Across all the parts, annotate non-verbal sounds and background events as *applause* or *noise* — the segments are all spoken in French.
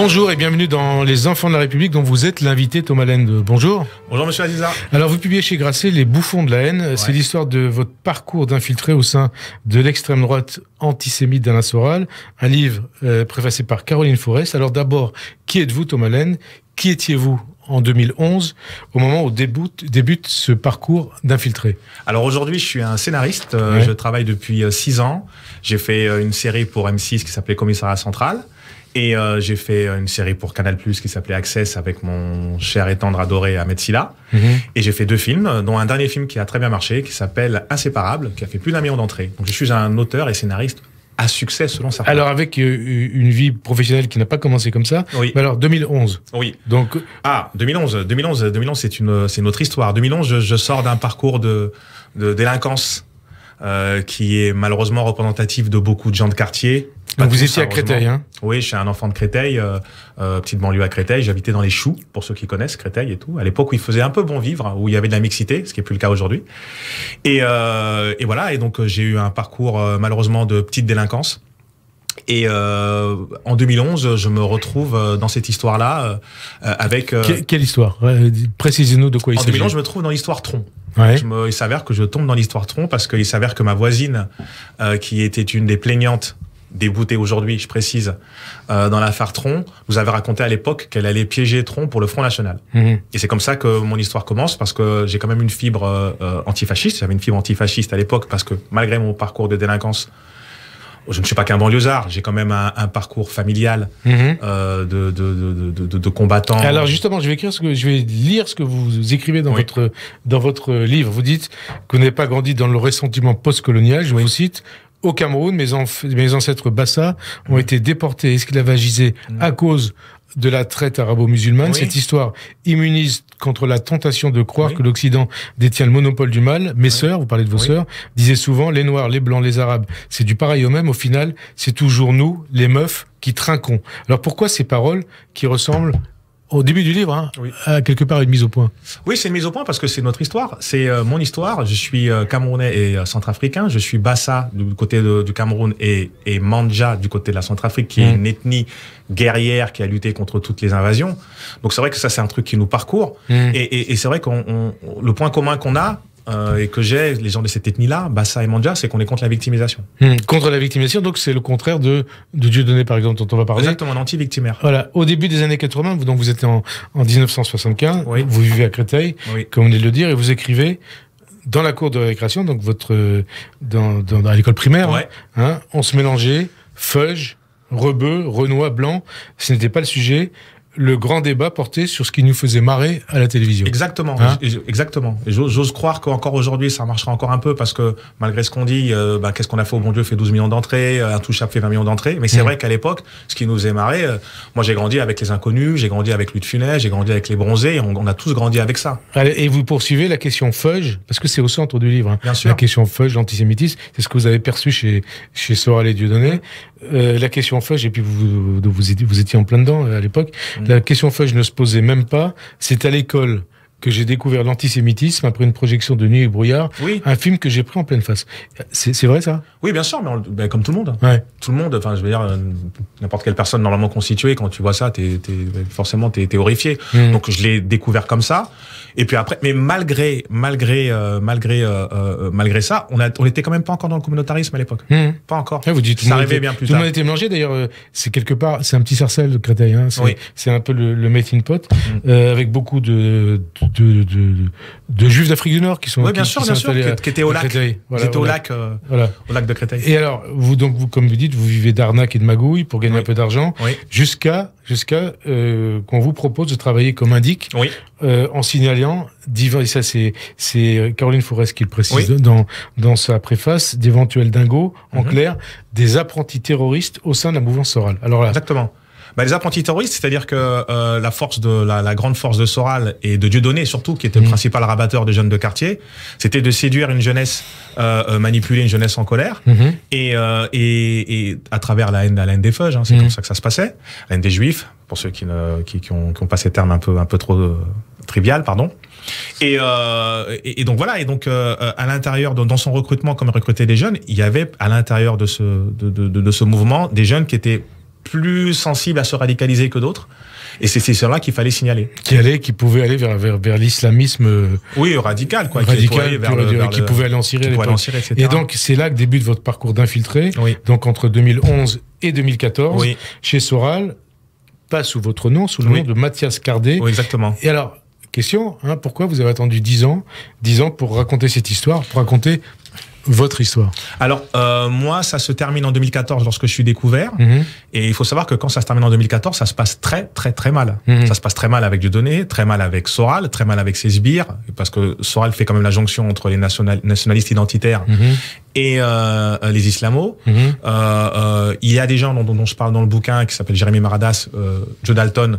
Bonjour et bienvenue dans Les Enfants de la République dont vous êtes l'invité Thomas Lende. Bonjour. Bonjour Monsieur Aziza. Alors vous publiez chez Grasset Les Bouffons de la haine. C'est l'histoire de votre parcours d'infiltré au sein de l'extrême droite antisémite d'Alain Soral. Un livre euh, préfacé par Caroline Forest. Alors d'abord, qui êtes-vous Thomas Lenne Qui étiez-vous en 2011, au moment où débute, ce parcours d'infiltré Alors aujourd'hui, je suis un scénariste. Euh, je travaille depuis euh, six ans. J'ai fait une série pour M6 qui s'appelait Commissariat Central. Et euh, j'ai fait une série pour Canal Plus qui s'appelait Access avec mon cher et tendre adoré Ahmed Silla. Mhm. Et j'ai fait deux films, dont un dernier film qui a très bien marché, qui s'appelle Inséparable, qui a fait plus d'un million d'entrées. Donc je suis un auteur et scénariste à succès selon certains. Alors avec euh, une vie professionnelle qui n'a pas commencé comme ça. Oui. Mais alors 2011. Oui. Donc euh, ah 2011, 2011, 2011 c'est une c'est notre histoire. 2011 je, je sors d'un parcours de, de délinquance euh, qui est malheureusement représentatif de beaucoup de gens de quartier. vous étiez à Créteil, hein Oui, je suis un enfant de Créteil, euh, euh, petite banlieue à Créteil. J'habitais dans les Choux, pour ceux qui connaissent Créteil et tout. À l'époque où il faisait un peu bon vivre, où il y avait de la mixité, ce qui est plus le cas aujourd'hui. Et, euh, et voilà. Et donc j'ai eu un parcours malheureusement de petite délinquance. Et euh, en 2011, je me retrouve euh, dans cette histoire-là euh, avec. Euh, quelle histoire Précisez-nous de quoi il s'agit. En 2011, je me trouve dans l'histoire Tron. il s'avère que je tombe dans l'histoire Tron parce qu'il s'avère que ma voisine, qui était une des plaignantes déboutées aujourd'hui, je précise, dans l'affaire Tron, vous avez raconté à l'époque qu'elle allait piéger Tron pour le Front National. Mhm. Et c'est comme ça que mon histoire commence, parce que j'ai quand même une fibre antifasciste. J'avais une fibre antifasciste à l'époque, parce que malgré mon parcours de délinquance, je ne suis pas qu'un banlieusard, j'ai quand même un, parcours familial mhm. euh, de, de, de, de, combattant. Alors justement, je vais, écrire ce que, je vais lire ce que vous écrivez dans, votre, dans votre livre. Vous dites que vous n'avez pas grandi dans le ressentiment postcolonial, je vous cite. Au Cameroun, mes, mes ancêtres Bassa ont mhm. été déportés, esclavagisés à mhm. cause de la traite arabo-musulmane, cette histoire immunise contre la tentation de croire que l'Occident détient le monopole du mal. Mes sœurs, vous parlez de vos sœurs, disaient souvent les Noirs, les Blancs, les Arabes. C'est du pareil au même. Au final, c'est toujours nous, les meufs, qui trinquons. Alors pourquoi ces paroles qui ressemblent au début du livre, hein, euh, quelque part une mise au point. Oui, c'est une mise au point parce que c'est notre histoire, c'est euh, mon histoire. Je suis euh, camerounais et centrafricain. Je suis Bassa du côté du Cameroun et, Manja du côté de la Centrafrique, qui est une mmh. ethnie guerrière qui a lutté contre toutes les invasions. Donc c'est vrai que ça, c'est un truc qui nous parcourt. Mmh. Et, et c'est vrai qu'on le point commun qu'on a, euh, et que j'ai, les gens de cette ethnie-là, ça, et Mandja, c'est qu'on est contre la victimisation. Hmm. Contre la victimisation, donc c'est le contraire de, de Dieu donné, par exemple, dont on va parler. Exactement, anti-victimaire. Voilà. Au début des années 80, vous, donc vous étiez en, en 1975, vous vivez à Créteil, comme on est de le dire, et vous écrivez dans la cour de récréation, donc votre, dans, dans, l'école primaire, hein, hein, on se mélangeait, feuge, rebeu, renois, blanc, ce n'était pas le sujet le grand débat porté sur ce qui nous faisait marrer à la télévision. Exactement, hein exactement. J'ose croire qu'encore aujourd'hui, ça marchera encore un peu parce que malgré ce qu'on dit, euh, bah, qu'est-ce qu'on a fait au bon Dieu fait 12 millions d'entrées, Un euh, touchable » fait 20 millions d'entrées. Mais c'est mmh. vrai qu'à l'époque, ce qui nous faisait marrer, euh, moi j'ai grandi avec les inconnus, j'ai grandi avec Lutte Funès, j'ai grandi avec les bronzés, on, a tous grandi avec ça. et vous poursuivez la question Feuge, parce que c'est au centre du livre. Hein. Bien sûr. La question Feuge, l'antisémitisme, c'est ce que vous avez perçu chez, chez Soral et Dieudonné. Euh, la question fudge, et puis vous, vous, étiez, vous étiez en plein dedans euh, à l'époque, mm. la question fudge ne se posait même pas. C'est à l'école que j'ai découvert l'antisémitisme après une projection de Nuit et Brouillard, oui. un film que j'ai pris en pleine face. C'est vrai ça Oui, bien sûr, mais ben, comme tout le monde. Tout le monde, enfin je veux dire, euh, n'importe quelle personne normalement constituée, quand tu vois ça, t'es ben, forcément t'es horrifié. Mm. Donc je l'ai découvert comme ça. Et puis après, mais malgré, malgré, euh, malgré, euh, euh, malgré ça, on a, on était quand même pas encore dans le communautarisme à l'époque. Hmm. Pas encore. ça arrivait bien plus tard. Tout le monde était mélangé. D'ailleurs, c'est quelque part, c'est un petit cercel de Créteil. Hein. c'est, c'est un peu le, le pot, hmm. avec beaucoup de de, de, de, juifs d'Afrique du Nord qui sont. Oui, bien sûr, bien sûr, qui, étaient au lac, au lac, au lac de Créteil. Et alors, vous donc, vous, comme vous dites, vous vivez d'arnaque et de magouille pour gagner un peu d'argent, jusqu'à jusqu'à euh, qu'on vous propose de travailler comme indique, euh, en signalant, et ça c'est euh, Caroline Forest qui le précise dans, dans sa préface, d'éventuels dingos, en mhm. clair, des apprentis terroristes au sein d'un mouvement mouvance Alors là, Exactement bah, Les apprentis terroristes, c'est-à-dire que euh, la force de la, la, grande force de Soral et de Dieudonné surtout, qui était le mm. principal rabatteur des jeunes de quartier, c'était de séduire une jeunesse euh, euh une jeunesse en colère, mm-hmm. et, euh, et, et, à travers la haine, la haine des feuges, hein, c'est mm. comme ça que ça se passait, la haine des juifs, pour ceux qui, ne, qui, qui, ont, qui ont pas ces termes un peu, un peu trop euh, trivial, pardon. Et, euh, et, donc voilà, et donc à l'intérieur, dans son recrutement, comme recruter des jeunes, il y avait à l'intérieur de ce, de, de, de, ce mouvement des jeunes qui étaient plus sensibles à se radicaliser que d'autres. Et c'est ces là qu'il fallait signaler. Qui allait, qui pouvait aller vers, vers, l'islamisme. Euh, oui, radical, quoi. Radical, qui, vers qui pouvait aller en Syrie. et donc, c'est là que débute votre parcours d'infiltré. Donc, entre 2011 et 2014, chez Soral, pas sous votre nom, sous le nom de Mathias Cardet. Oui, exactement. Et alors, question, hein, pourquoi vous avez attendu 10 ans, 10 ans pour raconter cette histoire, pour raconter votre histoire Alors, euh, moi, ça se termine en 2014 lorsque je suis découvert. Mhm. Et il faut savoir que quand ça se termine en 2014, ça se passe très, très, très mal. Mhm. Ça se passe très mal avec Dieudonné, très mal avec Soral, très mal avec ses sbires, parce que Soral fait quand même la jonction entre les nationalistes identitaires mhm. et euh, les islamo. Euh, il y a des gens dont, dont, je parle dans le bouquin qui s'appelle Jérémy Maradas, Joe Dalton,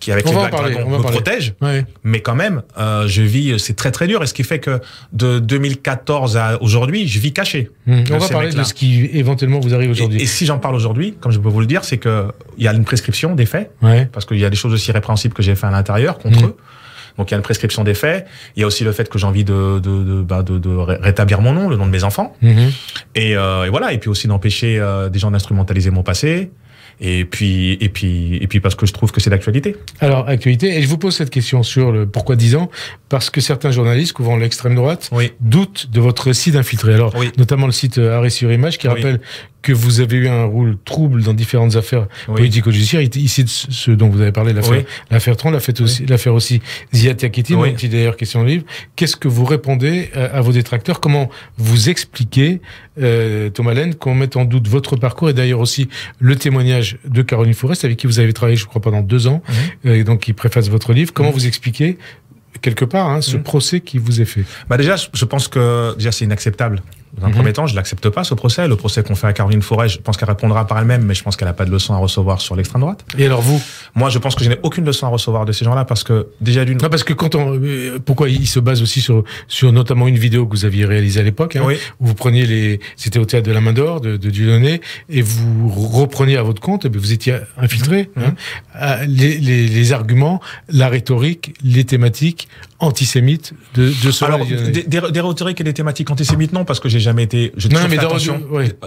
qui avec me protège. Mais quand même, euh, je vis, euh, c'est très très dur. Et ce qui fait que de 2014 à aujourd'hui, je vis caché. Mmh. On va parler de ce qui éventuellement vous arrive aujourd'hui. Et, si j'en parle aujourd'hui, comme je peux vous le dire, c'est que y a une prescription des faits, parce qu'il y a des choses aussi répréhensibles que j'ai fait à l'intérieur contre mmh. eux. Donc il y a une prescription des faits. Il y a aussi le fait que j'ai envie de de, de, bah, rétablir mon nom, le nom de mes enfants. Mmh. Euh, et, voilà. Et puis aussi d'empêcher des gens d'instrumentaliser mon passé et puis et puis et puis parce que je trouve que c'est d'actualité. Alors actualité et je vous pose cette question sur le pourquoi 10 ans parce que certains journalistes couvrant l'extrême droite doutent de votre site infiltré. Alors notamment le site euh, Arrêt sur Image qui rappelle que vous avez eu un rôle trouble dans différentes affaires politiques politico-judiciaires. Ici, ce dont vous avez parlé, l'affaire oui. Tron, l'affaire aussi, Zia aussi d'ailleurs question de livre. Qu'est-ce que vous répondez euh, à, vos détracteurs Comment vous expliquez, euh, Thomas Laine, qu'on mette en doute votre parcours et d'ailleurs aussi le témoignage de Caroline Forest, avec qui vous avez travaillé, je crois, pendant deux ans, euh, et donc qui préface votre livre. Comment mm. vous expliquez quelque part hein, ce mm. procès qui vous est fait bah Déjà, je pense que déjà c'est inacceptable. Dans un mhm. premier temps, je l'accepte pas ce procès. Le procès qu'on fait à Caroline Forêt, je pense qu'elle répondra par elle-même, mais je pense qu'elle n'a pas de leçon à recevoir sur l'extrême droite. Et alors vous Moi, je pense que je n'ai aucune leçon à recevoir de ces gens-là parce que déjà d'une. Non, parce que quand on, euh, pourquoi ils se basent aussi sur sur notamment une vidéo que vous aviez réalisée à l'époque, hein, oui. où vous preniez les, c'était au théâtre de la Main d'Or de, de et vous repreniez à votre compte, et vous étiez infiltré mhm. hein. ah, les, les, les, arguments, la rhétorique, les thématiques antisémites de, de ce. Alors des, des rhétoriques et des thématiques antisémites non, parce que j'ai jamais été. non, mais attention.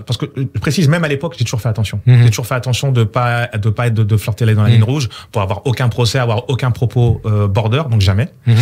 Parce que je précise, même à l'époque, j'ai toujours fait attention. Mhm. J'ai toujours fait attention de pas de pas être de, flirter flirter dans la mhm. ligne rouge pour avoir aucun procès, avoir aucun propos euh, border, donc jamais. Mhm.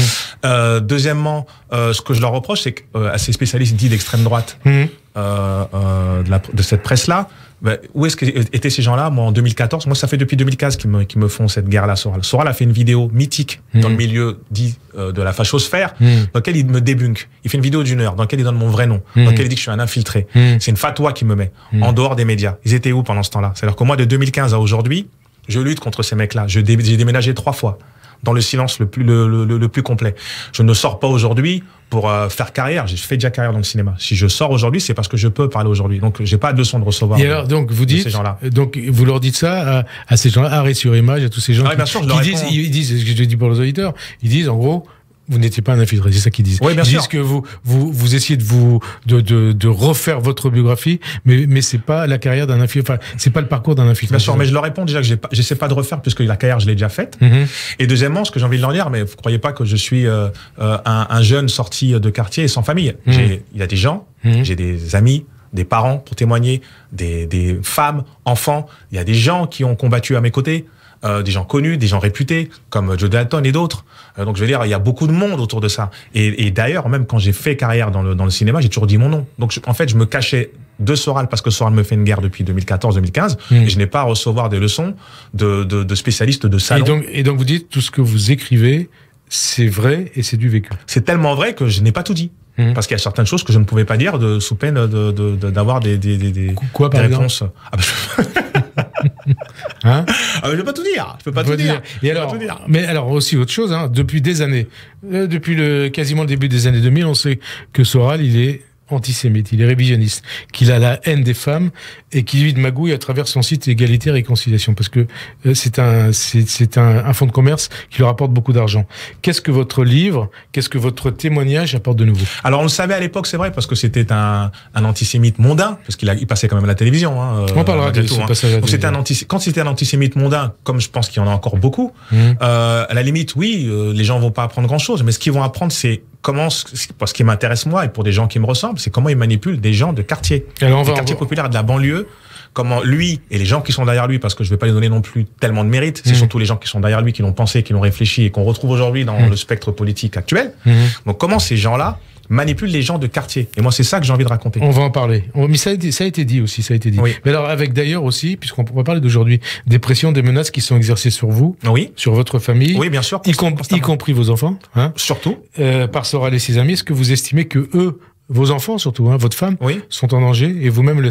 Euh, deuxièmement, euh, ce que je leur reproche, c'est que ces spécialistes dits d'extrême droite de cette presse là bah, où est-ce étaient ces gens-là Moi, en 2014, moi, ça fait depuis 2015 qu'ils me, font cette guerre-là, Soral. Soral a fait une vidéo mythique dans le hmm. milieu dit euh, de la fachosphère, hmm. dans laquelle il me débunk. Il fait une vidéo d'une heure, dans laquelle il donne mon vrai nom, dans hmm. laquelle il dit que je suis un infiltré. C'est une fatwa qui me met, en dehors des médias. Ils étaient où pendant ce temps-là C'est-à-dire que moi, de 2015 à aujourd'hui, je lutte contre ces mecs-là. J'ai déménagé trois fois dans le silence le plus, le, le, plus complet. Je ne sors pas aujourd'hui pour euh, faire carrière. J'ai fait déjà carrière dans le cinéma. Si je sors aujourd'hui, c'est parce que je peux parler aujourd'hui. Donc, j'ai pas de leçon de recevoir. Et alors, donc, vous dites, là Donc, vous leur dites ça à, ces gens-là, arrêt sur image, à tous ces gens ah, qui, disent, ils disent, ce que j'ai dit pour les auditeurs, ils disent, en gros, vous n'étiez pas un infiltré, c'est ça qu'ils disent. Ils que vous, vous, essayez de vous de, refaire votre biographie, mais mais c'est pas la carrière d'un infiltré, enfin c'est pas le parcours d'un infiltré. Bien sûr, mais je leur réponds déjà que j'essaie pas, pas de refaire puisque la carrière je l'ai déjà faite. Mm-hmm. Et deuxièmement, ce que j'ai envie de leur dire, mais vous croyez pas que je suis euh, euh, un, jeune sorti de quartier et sans famille. Mm. Il y a des gens, mm. j'ai des amis, des parents pour témoigner, des, des femmes, enfants. Il y a des gens qui ont combattu à mes côtés. Euh, des gens connus, des gens réputés, comme Joe Dalton et d'autres. Euh, donc je veux dire, il y a beaucoup de monde autour de ça. Et, d'ailleurs, même quand j'ai fait carrière dans le, cinéma, j'ai toujours dit mon nom. Donc en fait, je me cachais de Soral parce que Soral me fait une guerre depuis 2014-2015 hmm. et je n'ai pas à recevoir des leçons de, spécialistes de ça et donc vous dites tout ce que vous écrivez, c'est vrai et c'est du vécu. C'est tellement vrai que je n'ai pas tout dit. Mhm. Parce qu'il y a certaines choses que je ne pouvais pas dire de, sous peine d'avoir de, de, des, des, des, Quoi, par des réponses. Ah, bah, je... *laughs* hein, hein ah, peux pas tout dire. Je peux pas, tout dire. Et alors, Mais alors aussi autre chose, hein, depuis des années, euh, depuis le, quasiment le début des années 2000, on sait que Soral, il est antisémite, il est révisionniste, qu'il a la haine des femmes et qu'il vit de magouille à travers son site Égalité Réconciliation, parce que euh, c'est un, c'est un, un, fonds de commerce qui leur apporte beaucoup d'argent. Qu'est-ce que votre livre, qu'est-ce que votre témoignage apporte de nouveau Alors on le savait à l'époque, c'est vrai, parce que c'était un, un antisémite mondain, parce qu'il il passait quand même à la télévision. Hein, euh, on parlera de tout. Hein. c'était un quand c'était un antisémite mondain, comme je pense qu'il y en a encore beaucoup, mmh. euh, à la limite, oui, euh, les gens vont pas apprendre grand-chose, mais ce qu'ils vont apprendre, c'est comment ce, qui m'intéresse moi et pour des gens qui me ressemblent, c'est comment il manipule des gens de quartier, des quartiers populaires, de la banlieue. Comment lui et les gens qui sont derrière lui, parce que je ne vais pas lui donner non plus tellement de mérite, c'est mhm. surtout les gens qui sont derrière lui, qui l'ont pensé, qui l'ont réfléchi et qu'on retrouve aujourd'hui dans mhm. le spectre politique actuel. Mhm. Donc comment ces gens-là manipule les gens de quartier. Et moi, c'est ça que j'ai envie de raconter. On va en parler. Mais ça a été, ça a été dit aussi, ça a été dit. Oui. Mais alors, avec d'ailleurs aussi, puisqu'on pas parler d'aujourd'hui, des pressions, des menaces qui sont exercées sur vous, oui. sur votre famille, oui, bien sûr, y, compris vos enfants, hein, surtout euh, par Soral et ses amis. Est-ce que vous estimez que eux vos enfants surtout, hein, votre femme, sont en danger et vous-même le.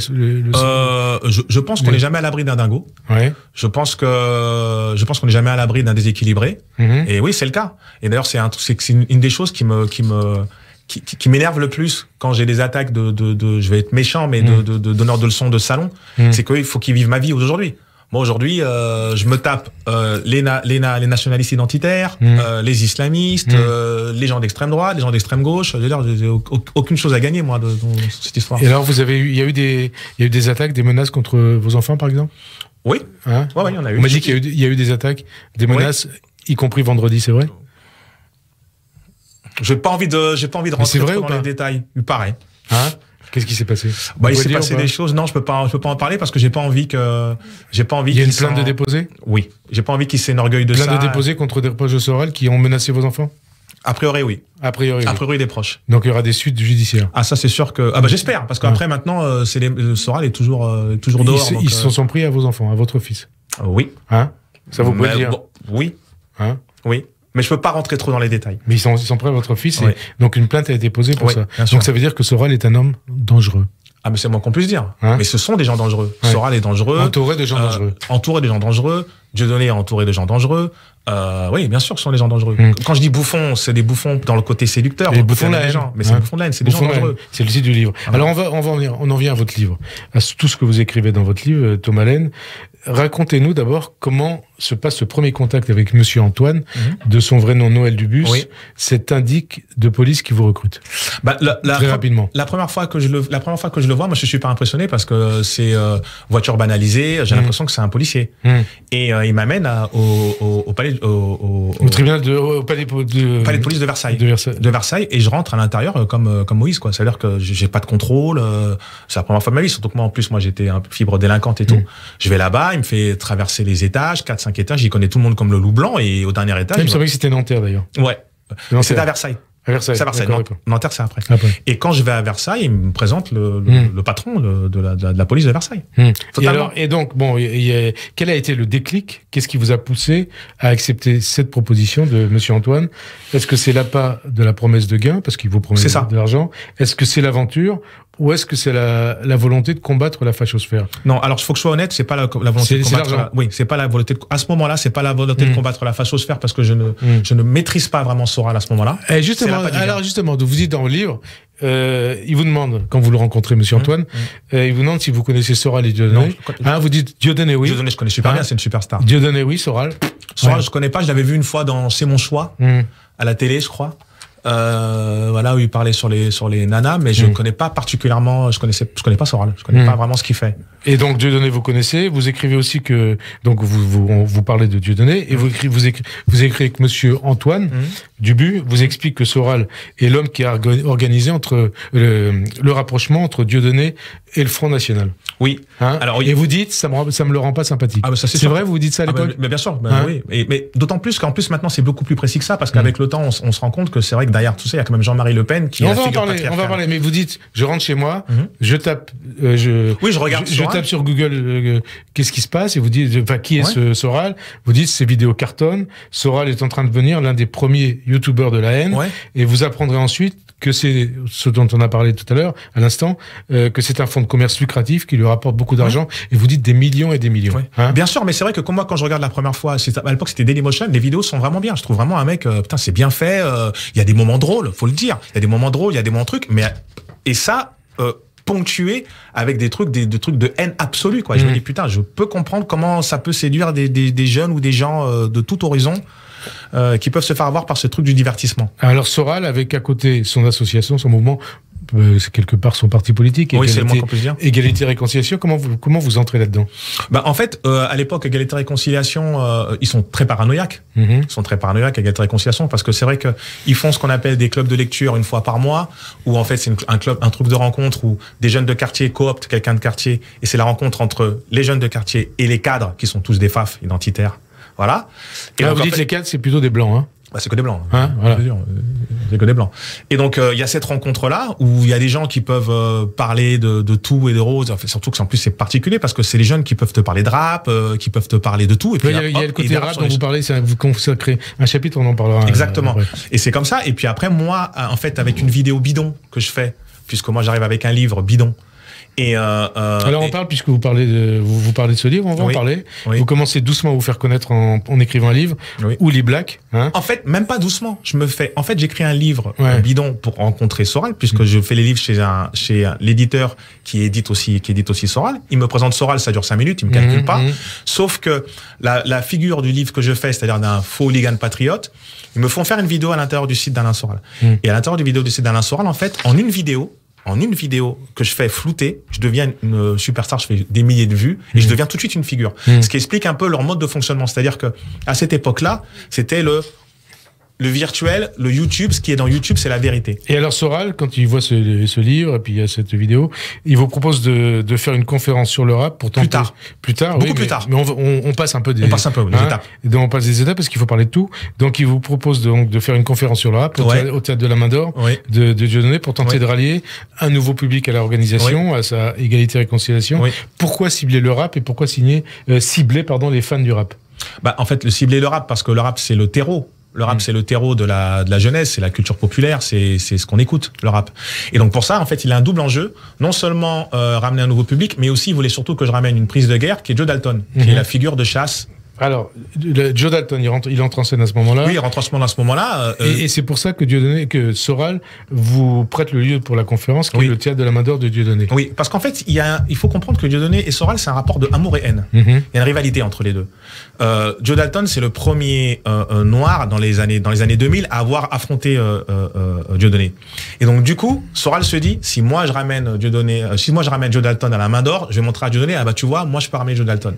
Euh, je, pense qu'on n'est jamais à l'abri d'un dingo. Oui. Je pense que je pense qu'on n'est jamais à l'abri d'un déséquilibré. Mhm. Et oui, c'est le cas. Et d'ailleurs, c'est un, c'est une, une des choses qui me qui me qui, qui, m'énerve le plus quand j'ai des attaques de, de, je vais être méchant, mais mm. de, de, donneur de leçons de salon, c'est mm. c'est qu'il faut qu'ils vivent ma vie aujourd'hui. Moi aujourd'hui, euh, je me tape euh, les, les, nationalistes identitaires, mm. euh, les islamistes, les gens d'extrême droite, les gens d'extrême gauche. J'ai aucune chose à gagner moi dans cette histoire. Et alors, vous avez eu, il y a eu des, il y a eu des attaques, des menaces contre vos enfants, par exemple Oui. Hein a eu. On m'a dit qu'il y, a eu des attaques, des menaces, y compris vendredi, c'est vrai j'ai pas envie de, j'ai pas envie de rentrer dans les détails. Il paraît. Hein Qu'est-ce qui s'est passé bah, il s'est passé des choses. Non, je peux pas, je peux pas en parler parce que j'ai pas envie que, j'ai pas envie. Il y a une plainte de déposer. Oui, j'ai pas envie qu'il s'énorgueille de ça. Une Plainte de déposer contre des proches de Sorel qui ont menacé vos enfants. A priori, oui. A priori, a priori, des proches. Donc il y aura des suites judiciaires. Ah ça c'est sûr que ah bah j'espère parce qu'après maintenant euh, euh, Soral est toujours euh, toujours dehors. Ils, donc, se sont pris à vos enfants, à votre fils. Oui. Hein Ça vous pouvez dire. oui. Hein Oui. Mais je peux pas rentrer trop dans les détails. Mais ils sont, ils prêts votre fils. donc une plainte a été posée pour ça. Donc ça veut dire que Soral est un homme dangereux. Ah mais c'est moins qu'on puisse dire. Hein mais ce sont des gens dangereux. Soral est dangereux. Entouré de gens euh, dangereux. Entouré de gens dangereux. Dieudonné est entouré de gens dangereux. Euh, oui, bien sûr, ce sont des gens dangereux. Hmm. Quand je dis bouffons, c'est des bouffons dans le côté séducteur. Les bouffons de Gens, mais c'est hein. bouffons de laine, c'est des gens dangereux. C'est le site du livre. Alors on va, on va en venir, on en vient à votre livre, à tout ce que vous écrivez dans votre livre, euh, Thomas Allen. Racontez-nous d'abord comment se passe ce premier contact avec Monsieur Antoine, mhm. de son vrai nom Noël Dubus, oui. cet indique de police qui vous recrute. Bah, la, Très rapidement. La première fois que je le, la première fois que je le vois, moi je suis pas impressionné parce que c'est euh, voiture banalisée. J'ai mhm. l'impression que c'est un policier. Mhm. Et euh, il m'amène au, au, au, palais, au, au tribunal de, au palais, de, palais de police de Versailles, de Versailles. Et je rentre à l'intérieur euh, comme comme Moïse quoi. Ça veut dire que j'ai pas de contrôle. C'est la première fois de ma vie. Surtout que moi en plus moi j'étais un fibre délinquante et tout. Je vais là-bas, il me fait traverser les étages, 4 j'y connais tout le monde comme le loup blanc et au dernier étage. C'est vrai que c'était Nanterre d'ailleurs. Ouais. C'était à Versailles. Versailles. C'est à Versailles. Nanterre, c'est après. Ah, et quand je vais à Versailles, il me présente le, hmm. patron de, la, police de Versailles. Hmm. Et, alors, et donc, bon, quel a été le déclic Qu'est-ce qui vous a poussé à accepter cette proposition de Monsieur Antoine Est-ce que c'est l'appât de la promesse de gain, parce qu'il vous promet de l'argent Est-ce que c'est l'aventure ou est-ce que c'est la, la, volonté de combattre la fachosphère Non, alors il faut que je sois honnête, c'est pas la, la volonté de combattre. oui, c'est pas la volonté. à ce moment-là, c'est pas la volonté de hmm. combattre la fachosphère parce que je ne hmm. je ne maîtrise pas vraiment Soral à ce moment-là. Et eh, justement, alors hein. justement, vous dites dans le livre, euh, il vous demande quand vous le rencontrez, Monsieur hmm. Antoine, euh, il vous demande si vous connaissez Soral et Dieudonné. Non, hein, vous dites Dieudonné, oui. Dieudonné, je connais super bien, hein c'est une superstar. Dieudonné, oui, Soral. Soral, je connais pas, je l'avais vu une fois dans C'est mon choix à la télé, je crois. Euh, voilà, où il parlait sur les sur les nanas, mais je ne hmm. connais pas particulièrement, je connaissais, je connais pas Soral, je connais hmm. pas vraiment ce qu'il fait. Et donc Dieudonné, vous connaissez. Vous écrivez aussi que donc vous vous, vous parlez de Dieudonné et vous mmh. écrivez vous écrivez, vous écrivez que Monsieur Antoine mmh. Dubu vous explique que Soral est l'homme qui a organisé entre le, rapprochement entre Dieudonné et le Front National. Oui. Hein Alors et vous dites ça me ça me le rend pas sympathique. Ah, bah, c'est vrai vous dites ça à ah, bah, l'époque. bien sûr. Bah, hein oui. mais d'autant plus qu'en plus maintenant c'est beaucoup plus précis que ça parce mmh. qu'avec le temps on, se rend compte que c'est vrai que derrière tout ça il y a quand même Jean-Marie Le Pen qui. On est va en parler. On va parler. Mais vous dites je rentre chez moi, je tape, euh, je. Oui je regarde. Je, je sur Google euh, euh, qu'est-ce qui se passe et vous dites, enfin, qui est ce Soral Vous dites, c'est vidéos cartonnent. Soral est en train de devenir l'un des premiers youtubeurs de la haine. Et vous apprendrez ensuite que c'est ce dont on a parlé tout à l'heure, à l'instant, euh, que c'est un fonds de commerce lucratif qui lui rapporte beaucoup d'argent et vous dites des millions et des millions. Hein. bien sûr, mais c'est vrai que moi, quand je regarde la première fois, à l'époque c'était Dailymotion, les vidéos sont vraiment bien. Je trouve vraiment un mec, putain, c'est bien fait. Il y a des moments drôles, faut le dire. Il y a des moments drôles, il y a des moments trucs, mais et ça ponctué avec des trucs, des, trucs de haine absolue. Quoi. Je me mmh. dis, putain, je peux comprendre comment ça peut séduire des jeunes ou des gens euh, de tout horizon euh, qui peuvent se faire avoir par ce truc du divertissement. Alors Soral, avec à côté son association, son mouvement, euh, c'est quelque part son parti politique. Oui, c'est le moins Égalité réconciliation, comment vous comment vous entrez là-dedans bah, en fait, euh, à l'époque, égalité réconciliation, ils sont très paranoïaques. Mhm. Ils sont très paranoïaques égalité réconciliation parce que c'est vrai que ils font ce qu'on appelle des clubs de lecture une fois par mois, où en fait c'est un club, un truc de rencontre où des jeunes de quartier cooptent quelqu'un de quartier et c'est la rencontre entre les jeunes de quartier et les cadres qui sont tous des faf identitaires voilà. Et ah, vous dites les quatre, c'est plutôt des blancs. Hein. Bah, c'est que des blancs. Hein, hein voilà. C'est que des blancs. Et donc euh, il y a cette rencontre là où il y a des gens qui peuvent euh, parler de, de, tout et rose en fait surtout que en plus c'est particulier parce que c'est les jeunes qui peuvent te parler de rap, euh, qui peuvent te parler de tout. Et puis il y, a le côté rap dont vous parlez, c'est vous consacrez un chapitre, on en parlera. Exactement. et c'est comme ça. Et puis après moi, en fait, avec une vidéo bidon que je fais, puisque moi j'arrive avec un livre bidon. Et euh, euh, Alors on parle, puisque vous parlez, de, vous, vous, parlez de ce livre, on va en parler. Vous commencez doucement à vous faire connaître en, écrivant un livre, oui. ou les Blacks. Hein. En fait, même pas doucement. Je me fais. En fait, j'écris un livre un bidon pour rencontrer Soral, puisque mm. je fais les livres chez un, chez l'éditeur qui édite aussi, qui édite aussi Soral. Il me présente Soral, ça dure cinq minutes, il me mm, calcule pas. Mm. Sauf que la, la figure du livre que je fais, c'est-à-dire d'un faux hooligan patriote, ils me font faire une vidéo à l'intérieur du site d'Alain Soral. Et à l'intérieur du vidéo du site d'Alain Soral, en fait, en une vidéo, en une vidéo que je fais flouter, je deviens une euh, superstar, je fais des milliers de vues et je hmm. deviens tout de suite une figure. Hmm. Ce qui explique un peu leur mode de fonctionnement. C'est-à-dire que à cette époque-là, c'était le le virtuel, le YouTube, ce qui est dans YouTube, c'est la vérité. Et alors Soral, quand il voit ce, livre et puis il y a cette vidéo, il vous propose de, faire une conférence sur le rap pour tenter... Plus tard. Plus tard, Beaucoup plus tard. Mais on, passe un peu des... On passe un des hein, étapes. on passe des étapes parce qu'il faut parler de tout. Donc il vous propose donc, de faire une conférence sur le rap au, Théâtre de la Main d'Or de, de Donné, pour tenter de rallier un nouveau public à l'organisation, à sa égalité et réconciliation. Pourquoi cibler le rap et pourquoi signer, euh, cibler pardon, les fans du rap bah, en fait, le cibler le rap, parce que le rap, c'est le terreau le rap, hmm. c'est le terreau de la, de la jeunesse, c'est la culture populaire, c'est ce qu'on écoute, le rap. Et donc pour ça, en fait, il a un double enjeu, non seulement euh, ramener un nouveau public, mais aussi il voulait surtout que je ramène une prise de guerre qui est Joe Dalton, qui hmm. est la figure de chasse alors, Joe Dalton, il rentre, il entre en scène à ce moment-là. Oui, il rentre en scène à ce moment-là. Euh, et, c'est pour ça que Dieudonné, que Soral vous prête le lieu pour la conférence, qui est le théâtre de la main d'or de Dieudonné. Oui, parce qu'en fait, il, y a, il faut comprendre que Dieudonné et Soral, c'est un rapport de amour et haine. Mhm. Il y a une rivalité entre les deux. Euh, Joe Dalton, c'est le premier euh, euh, noir dans les années dans les années 2000 à avoir affronté Dieudonné. Et donc, du coup, Soral se dit, si moi je ramène Dieudonné, si moi je ramène Joe Dalton à la main d'or, je vais montrer à Dieudonné, ah bah tu vois, moi je peux ramener Joe Dalton.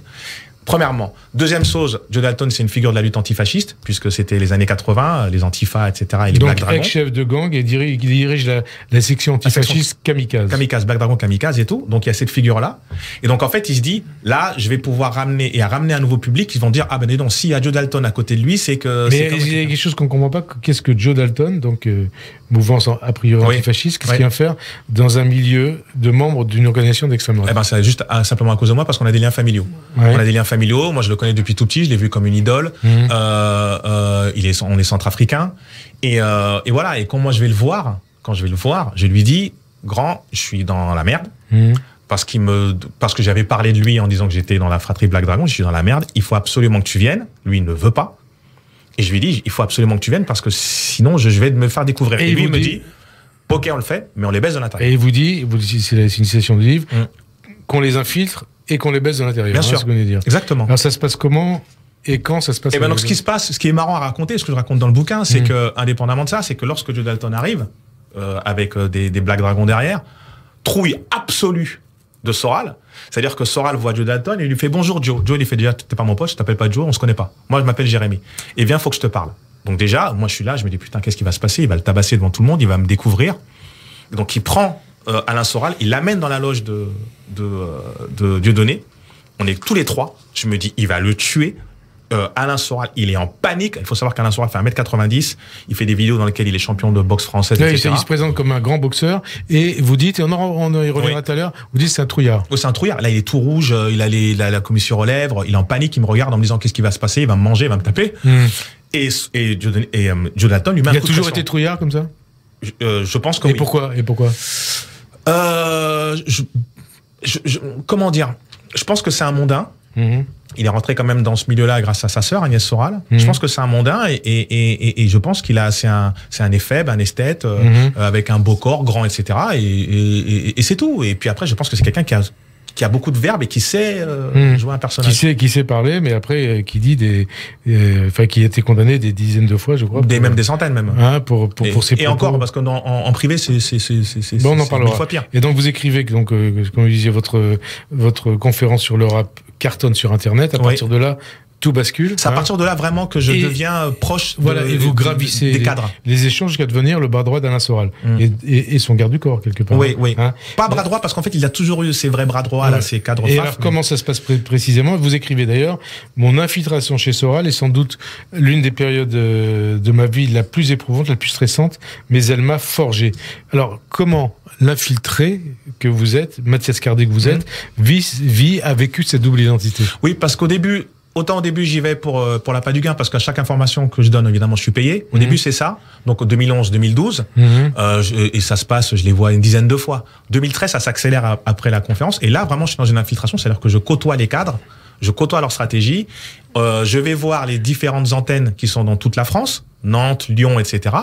Premièrement. Deuxième chose, Joe Dalton, c'est une figure de la lutte antifasciste, puisque c'était les années 80, les antifas, etc. Et les Donc, chef de gang et dirige, dirige la, section antifasciste Kamikaze. Kamikaze, Black Dragon Kamikaze et tout. Donc, il y a cette figure-là. Et donc, en fait, il se dit, là, je vais pouvoir ramener et à ramener un nouveau public, ils vont dire, ah ben, donc, s'il y a Joe Dalton à côté de lui, c'est que. Mais il y a quelque chose qu'on comprend pas. Qu'est-ce que Joe Dalton, donc, euh, mouvance a priori fasciste, antifasciste, qu'est-ce qu'il vient faire dans un milieu de membres d'une organisation d'extrême droite eh ben, C'est juste ah, simplement à cause de moi parce qu'on a des liens familiaux. On a des liens familiaux, moi je le connais depuis tout petit, je l'ai vu comme une idole, mhm. euh, euh, il est, on est centrafricain, et, euh, et, voilà, et quand moi je vais le voir, quand je vais le voir, je lui dis, grand, je suis dans la merde, mhm. parce qu'il me parce que j'avais parlé de lui en disant que j'étais dans la fratrie Black Dragon, je suis dans la merde, il faut absolument que tu viennes. Lui ne veut pas. Et je lui dis, il faut absolument que tu viennes parce que sinon, je vais me faire découvrir. Et, lui, il me dit, OK, on le fait, mais on les baisse de l'intérieur. Et il vous dit, c'est la signification du livre, mm. qu'on les infiltre et qu'on les baisse de l'intérieur. Bien sûr. Ce que dire. Exactement. Alors, ça se passe comment et quand ça se passe Et ben donc, ce qui se passe, ce qui est marrant à raconter, ce que je raconte dans le bouquin, c'est mm. que, indépendamment de ça, c'est que lorsque Joe Dalton arrive, euh, avec euh, des, des Black Dragons derrière, trouille absolue de Soral, c'est-à-dire que Soral voit Dieu Dalton et il lui fait bonjour Joe. Joe lui fait déjà t'es pas mon pote, je t'appelle pas Joe, on se connaît pas. Moi je m'appelle Jérémy. Et eh viens, faut que je te parle. Donc déjà, moi je suis là, je me dis putain qu'est-ce qui va se passer Il va le tabasser devant tout le monde, il va me découvrir. Donc il prend euh, Alain Soral, il l'amène dans la loge de de, de, euh, de Dieudonné. On est tous les trois. Je me dis il va le tuer euh, Alain Soral, il est en panique. Il faut savoir qu'Alain Soral fait 1m90. Il fait des vidéos dans lesquelles il est champion de boxe française. Il se présente comme un grand boxeur. Et vous dites, et on, en, on reviendra tout à l'heure, vous dites c'est un trouillard. Oh, c'est un trouillard. Là, il est tout rouge. Euh, il a, les, la, la commissure aux lèvres. Il est en panique. Il me regarde en me disant qu'est-ce qui va se passer. Il va me manger, il va me taper. Hmm. Et, et, et, euh, Jonathan lui même Il a toujours été trouillard comme ça je, euh, pense que et Pourquoi et pourquoi euh, je, je, Comment dire Je pense que c'est un mondain. Mhm. Il est rentré quand même dans ce milieu-là grâce à sa sœur Agnès Soral. Je mhm. pense que c'est un mondain et, je pense qu'il a c'est un c'est un éphèbe, un esthète euh, mhm. euh, avec un beau corps, grand, etc. Et, c'est tout. Et puis après, je pense que c'est quelqu'un qui a qui a beaucoup de verbes et qui sait euh, jouer un personnage. Qui sait qui sait parler, mais après qui dit des enfin qui a été condamné des dizaines de fois, je crois. Des même des centaines même. Hein, pour pour, et encore parce qu'en en, privé c'est c'est c'est Fois pire. Et donc vous écrivez donc comme vous disiez votre votre conférence sur le rap cartonne sur Internet. À partir de là, tout bascule. C'est à hein. partir de là vraiment que je deviens euh, proche. Voilà, et vous gravissez des les, cadres. Les échanges jusqu'à devenir le bras droit d'Alain Soral mm. et, son garde du corps quelque part. Oui, oui. Hein. Pas bras droit parce qu'en fait il a toujours eu ses vrais bras droits là, ses cadres. Et alors comment ça se passe précisément Vous écrivez d'ailleurs mon infiltration chez Soral est sans doute l'une des périodes euh, de ma vie la plus éprouvante, la plus stressante, mais elle m'a forgé. Alors comment l'infiltré que vous êtes, Mathias Cardé que vous mm. êtes, vit, vit, a vécu cette double identité Oui, parce qu'au début autant au début j'y vais pour euh, pour la pas du gain parce qu'à chaque information que je donne évidemment je suis payé. Au mhm. début c'est ça. Donc 2011-2012 mhm. euh, et ça se passe, je les vois une dizaine de fois. 2013 ça s'accélère après la conférence et là vraiment je suis dans une infiltration, c'est-à-dire que je côtoie les cadres, je côtoie leur stratégie, euh, je vais voir les différentes antennes qui sont dans toute la France, Nantes, Lyon, etc.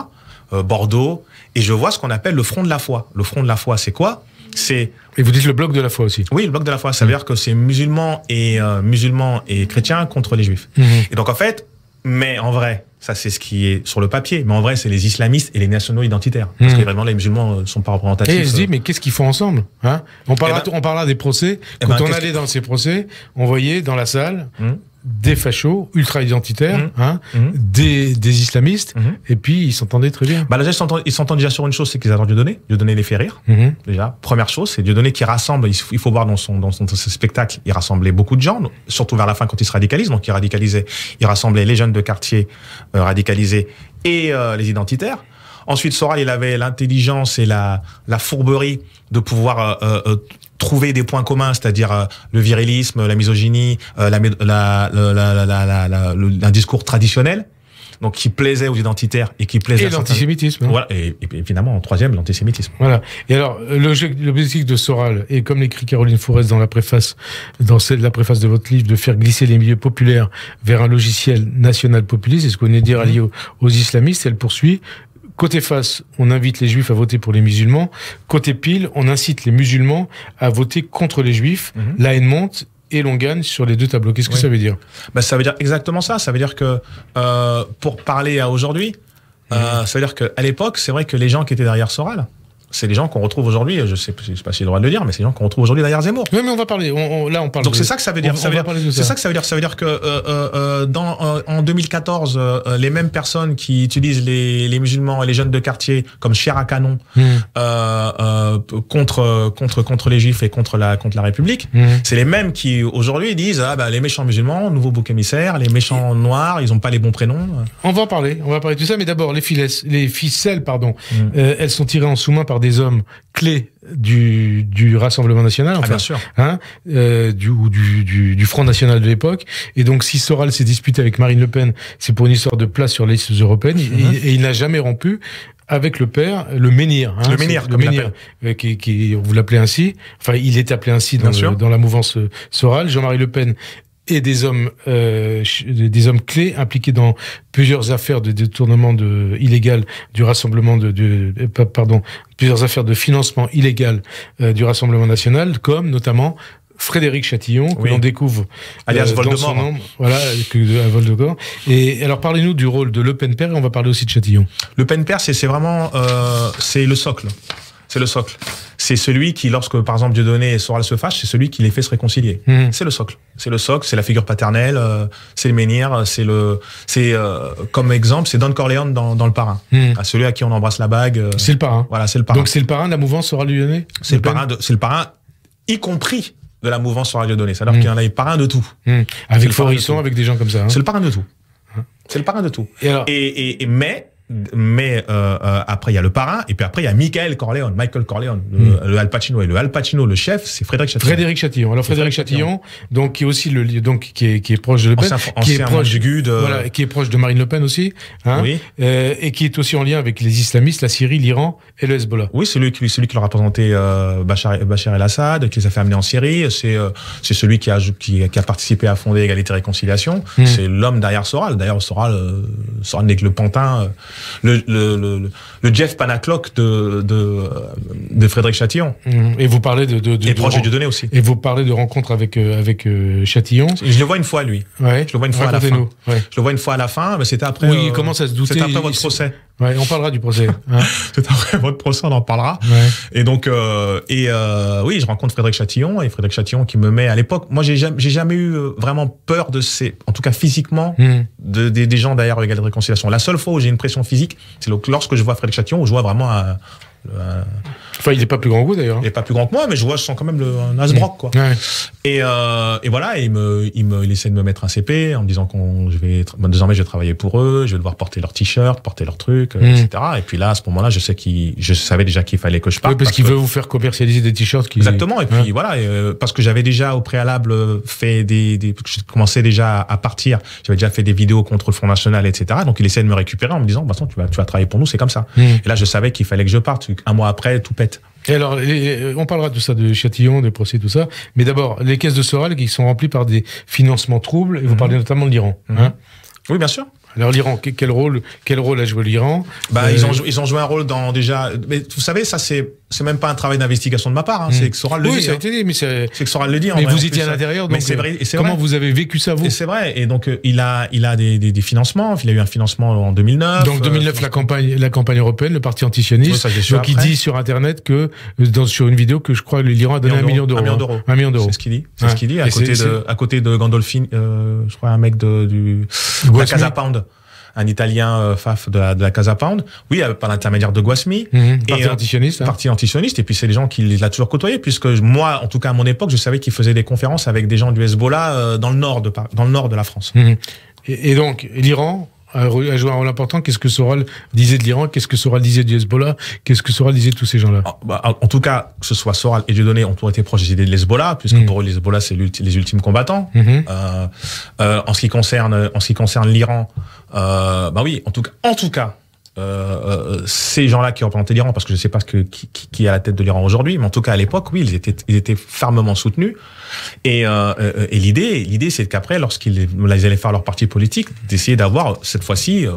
Bordeaux et je vois ce qu'on appelle le front de la foi. Le front de la foi c'est quoi et vous dites le bloc de la foi aussi. Oui, le bloc de la foi, ça veut mm. dire que c'est musulmans et euh, musulmans et chrétiens contre les juifs. Mm-hmm. Et donc en fait, mais en vrai, ça c'est ce qui est sur le papier, mais en vrai, c'est les islamistes et les nationaux identitaires parce mm. que vraiment les musulmans ne euh, sont pas représentatifs. Et je euh. dis mais qu'est-ce qu'ils font ensemble hein eh ben On parlera des procès. Eh ben, Quand on allait dans ces procès, on voyait dans la salle mm des fachos ultra-identitaires, mmh. Hein, mmh. des, islamistes, mmh. et puis ils s'entendaient très bien. Bah, là, ils s'entendent déjà sur une chose, c'est qu'ils adorent Dieu donné les fait rire, déjà. Première chose, c'est donné qui rassemble, il faut, voir dans son, dans son, spectacle, il rassemblait beaucoup de gens, surtout vers la fin quand il se radicalise, donc il radicalisait, il rassemblait les jeunes de quartier euh, radicalisés et euh, les identitaires. Ensuite, Soral, il avait l'intelligence et la, fourberie de pouvoir euh, trouver des points communs, c'est-à-dire euh, le virilisme, la misogynie, un discours traditionnel, donc qui plaisait aux identitaires et qui plaisait à l'antisémitisme. Hein. Voilà, et, finalement, en troisième l'antisémitisme. Voilà. Et alors euh, l'objectif de Soral et comme l'écrit Caroline Fourès dans la préface, dans celle de la préface de votre livre, de faire glisser les milieux populaires vers un logiciel national populiste, c'est ce qu'on est dire mhm. allié aux islamistes. Elle poursuit Côté face, on invite les juifs à voter pour les musulmans. Côté pile, on incite les musulmans à voter contre les juifs. Mhm. La haine monte et l'on gagne sur les deux tableaux. Qu'est-ce que ça veut dire bah, Ça veut dire exactement ça. Ça veut dire que, euh, pour parler à aujourd'hui, mhm. euh, ça veut dire qu'à l'époque, c'est vrai que les gens qui étaient derrière Soral, c'est les gens qu'on retrouve aujourd'hui, je sais, sais pas si j'ai le droit de le dire, mais c'est les gens qu'on retrouve aujourd'hui derrière Zemmour. Oui, mais on va parler, là on parle. Donc c'est ça que ça veut dire. C'est ça. que ça veut dire. Ça veut dire que euh, euh, euh, dans, en 2014, les mêmes personnes qui utilisent les, musulmans et les jeunes de quartier comme chair à canon contre, contre, contre les juifs et contre la, contre la République, hmm. c'est les mêmes qui aujourd'hui disent ah, bah, les méchants musulmans, nouveau bouc émissaire, les méchants noirs, ils n'ont pas les bons prénoms. On va en parler, on va parler de tout ça, mais d'abord les, les, ficelles, pardon, hmm. elles sont tirées en sous-main par des hommes clés du, Rassemblement national, ah, enfin, bien sûr. Hein, euh, du, du, Front national de l'époque. Et donc, si Soral s'est disputé avec Marine Le Pen, c'est pour une histoire de place sur les listes européennes. Mhm. Et, il n'a jamais rompu avec le père, le menhir. Hein, le menhir, euh, qui, vous l'appelez ainsi. Enfin, il est appelé ainsi dans, dans la mouvance euh, Soral. Jean-Marie Le Pen et des hommes, euh, des hommes clés impliqués dans plusieurs affaires de détournement de, illégal du rassemblement de, de euh, pardon, plusieurs affaires de financement illégal euh, du Rassemblement national, comme notamment Frédéric Chatillon, que l'on découvre euh, alias Voldemort. Dans son nom, voilà, Vol de Voldemort. Et alors parlez-nous du rôle de Le Pen père et on va parler aussi de Chatillon. Le Pen père, c'est vraiment euh, c'est le socle. C'est le socle. C'est celui qui, lorsque par exemple Dieudonné et Soral se fâchent, c'est celui qui les fait se réconcilier. Mhm. C'est le socle. C'est le socle, c'est la figure paternelle, euh, c'est le menhir, euh, c'est le, c'est euh, comme exemple, c'est Don Corleone dans, le parrain, à mhm. ah, celui à qui on embrasse la bague. c'est le parrain. Voilà, c'est le parrain. Donc c'est le parrain de la mouvance Soral Dieudonné. C'est le parrain, c'est le parrain, y compris de la mouvance sur Radio C'est-à-dire mhm. qu'il y en a les parrains de tout. Avec Forisson, avec des gens comme ça. Hein. C'est le parrain de tout. Hein. C'est le parrain de tout. Et, alors et mais mais euh, euh, après il y a le parrain et puis après il y a Michael Corleone, Michael Corleone, le, hmm. Al Pacino et le Al Pacino le chef c'est Frédéric Chatillon. Frédéric Chatillon. Alors Frédéric, Chatillon, donc qui est aussi le donc qui est qui est proche de qui est proche de euh. qui est proche de Marine Le Pen aussi, hein, euh, et qui est aussi en lien avec les islamistes, la Syrie, l'Iran et le Hezbollah. Oui, c'est lui celui qui leur a présenté Bachar, Bachar el-Assad, qui les a fait amener en Syrie, c'est c'est celui qui a qui, a participé à fonder Égalité et Réconciliation, hmm. c'est l'homme derrière Soral. D'ailleurs Soral Soral n'est que le pantin le, le, Jeff Panaclock de, de, euh, de, Frédéric Chatillon. Mmh. Et vous parlez de, de, de et aussi. Et vous parlez de rencontre avec euh, avec euh, Chatillon. Je le vois une fois lui. Je le vois une fois à la fin. Je le vois une fois à la fin, mais c'était après. Oui, Il commence à se douter C'était après votre procès on parlera du procès. Hein. *laughs* C'est après votre procès, on en parlera. Et donc, euh, et euh, oui, je rencontre Frédéric Chatillon et Frédéric Chatillon qui me met à l'époque. Moi, j'ai jamais, jamais eu euh, vraiment peur de ces, en tout cas physiquement, hmm. de, des, gens derrière avec de réconciliation. La seule fois où j'ai une pression physique, c'est lorsque je vois Frédéric Chatillon, où je vois vraiment un, Enfin, il n'est pas plus grand que vous d'ailleurs. Hein. Il n'est pas plus grand que moi, mais je vois, je sens quand même le, un Asbrock, quoi. Et, euh, et, voilà, il, me, il, me, il essaie de me mettre un CP en me disant qu'on, je vais, désormais, je vais travailler pour eux, je vais devoir porter leur t-shirt, porter leur truc, euh, mm. etc. Et puis là, à ce moment-là, je sais je savais déjà qu'il fallait que je parte. parce, qu'il veut vous faire commercialiser des t-shirts. Exactement. Et puis voilà, euh, parce que j'avais déjà au préalable fait des, des je commençais déjà à partir, j'avais déjà fait des vidéos contre le Front National, etc. Donc il essaie de me récupérer en me disant, bah, tu vas, tu vas travailler pour nous, c'est comme ça. Mm. Et là, je savais qu'il fallait que je parte un mois après, tout pète. Et alors, on parlera de ça, de Châtillon, des procès, tout ça. Mais d'abord, les caisses de Soral qui sont remplies par des financements troubles, et vous mhm. parlez notamment de l'Iran. Mhm. Hein. oui, bien sûr. Alors l'Iran, quel rôle, quel rôle a joué l'Iran bah, ils, ont, euh, ils ont joué un rôle dans déjà. Mais vous savez, ça c'est c'est même pas un travail d'investigation de ma part, hein, hmm. c'est que Soral le dit. Oui, ça a hein. été dit, mais c'est. que Soral le dit. Mais vous étiez à l'intérieur, donc. Mais euh, vrai, et comment vous avez vécu ça, vous C'est vrai. Et donc, euh, il a, il a des, des, financements. Il a eu un financement en 2009. Donc, 2009, euh, la campagne, la campagne européenne, le parti antisioniste. Ouais, donc, il dit sur Internet que, dans, sur une vidéo, que je crois l'Iran a donné un million d'euros. Un million d'euros. C'est ce qu'il dit. C'est ce qu'il dit. À côté, de, à côté de Gandolfini, euh, je crois, un mec de, du. la Casa Pound un Italien euh, faf de la, Casa Pound. Oui, euh, par l'intermédiaire de Guasmi. Mhm. parti et, euh, antisioniste. Hein. Parti Et puis, c'est les gens qui a toujours côtoyé, puisque moi, en tout cas, à mon époque, je savais qu'il faisait des conférences avec des gens du Hezbollah dans, le nord de, dans le nord de la France. Mhm. Et, donc, l'Iran, a joué un rôle important. Qu'est-ce que Soral disait de l'Iran Qu'est-ce que Soral disait du Hezbollah Qu'est-ce que Soral disait de tous ces gens-là ah, bah, En tout cas, que ce soit Soral et Dieudonné ont toujours été proches des idées de l'Hezbollah, puisque mhm. pour eux, l'Hezbollah, c'est les ultimes combattants. en ce qui concerne, en ce qui concerne l'Iran, euh, bah oui, en tout cas, en tout cas, euh, euh, ces gens-là qui représentaient l'Iran, parce que je ne sais pas ce qui, qui, est à la tête de l'Iran aujourd'hui, mais en tout cas à l'époque, oui, ils étaient, ils étaient fermement soutenus. Euh, euh, et, l'idée, l'idée, c'est qu'après, lorsqu'ils allaient faire leur parti politique, d'essayer d'avoir cette fois-ci euh,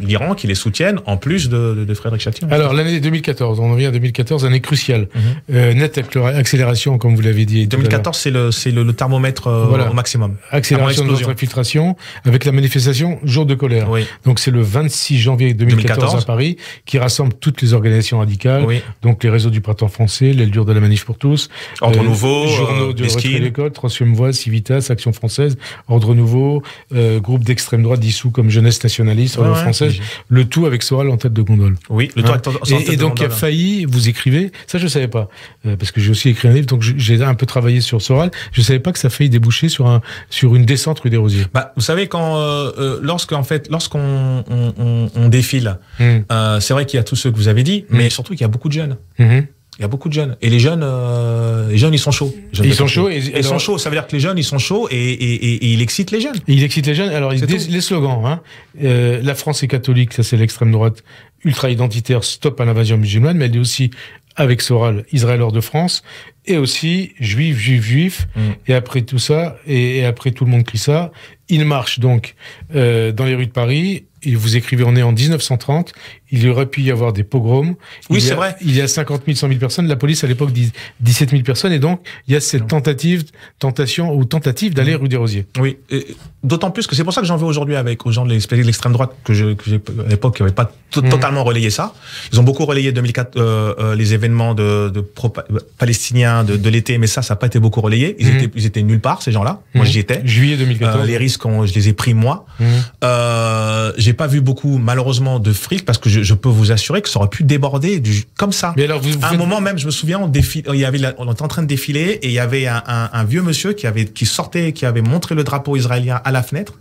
l'Iran qui les soutienne en plus de, Frédéric Châtillon. Alors l'année 2014, on vient à 2014, année cruciale, mhm. nette accélération comme vous l'avez dit. 2014, c'est le c'est le, thermomètre au maximum. Accélération de notre infiltration avec la manifestation Jour de colère. Donc c'est le 26 janvier 2014, à Paris qui rassemble toutes les organisations radicales, donc les réseaux du printemps français, l'aile dure de la manif pour tous, Ordre nouveau, journaux du l'école, Troisième Voie, Civitas, Action Française, Ordre Nouveau, euh, groupe d'extrême droite dissous comme Jeunesse Nationaliste, ouais, Française, le tout avec Soral en tête de gondole. Oui, le tout hein en et, en gondole. et, donc, il a failli, vous écrivez, ça je savais pas, euh, parce que j'ai aussi écrit un livre, donc j'ai un peu travaillé sur Soral, je savais pas que ça a failli déboucher sur, un, sur une descente rue des Rosiers. Bah, vous savez, quand, euh, lorsque, en fait, lorsqu'on on, défile, hum. c'est vrai qu'il y a tout ceux que vous avez dit, mais hum. surtout qu'il y a beaucoup de jeunes. Hum il y a beaucoup de jeunes. Et les jeunes, euh, les jeunes ils sont chauds. Ils sont chauds. ils sont chauds. Ça veut dire que les jeunes, ils sont chauds et, et, et, ils les jeunes. Il excitent les jeunes. Alors, les slogans. Hein. Euh, la France est catholique, ça c'est l'extrême droite ultra-identitaire, stop à l'invasion musulmane, mais elle est aussi avec Soral, Israël hors de France, et aussi juif, juif, juif. Mm. Et après tout ça, et, après tout le monde crie ça, il marche donc euh, dans les rues de Paris. Et vous écrivez, on est en 1930, il aurait pu y avoir des pogroms. Oui, c'est vrai. Il y a 50 000, 100 000 personnes. La police, à l'époque, dit 17 000 personnes. Et donc, il y a cette tentative, tentation ou tentative d'aller mm. rue des Rosiers. Oui. D'autant plus que c'est pour ça que j'en veux aujourd'hui avec aux gens de l'extrême droite que, je, à l'époque, qui n'avaient pas mm. totalement relayé ça. Ils ont beaucoup relayé 2004 euh, euh, les événements de, palestiniens de, de l'été, mais ça, ça n'a pas été beaucoup relayé. Ils, mm. étaient, ils nulle part, ces gens-là. Moi, j'y étais. Juillet 2014. Euh, les risques, je les ai pris moi. J'ai pas vu beaucoup, malheureusement, de fric parce que je je, peux vous assurer que ça aurait pu déborder du, comme ça. Mais alors, vous, à un moment même, je me souviens, on on était en train de défiler et il y avait un, un, vieux monsieur qui avait, qui sortait, qui avait montré le drapeau israélien à la fenêtre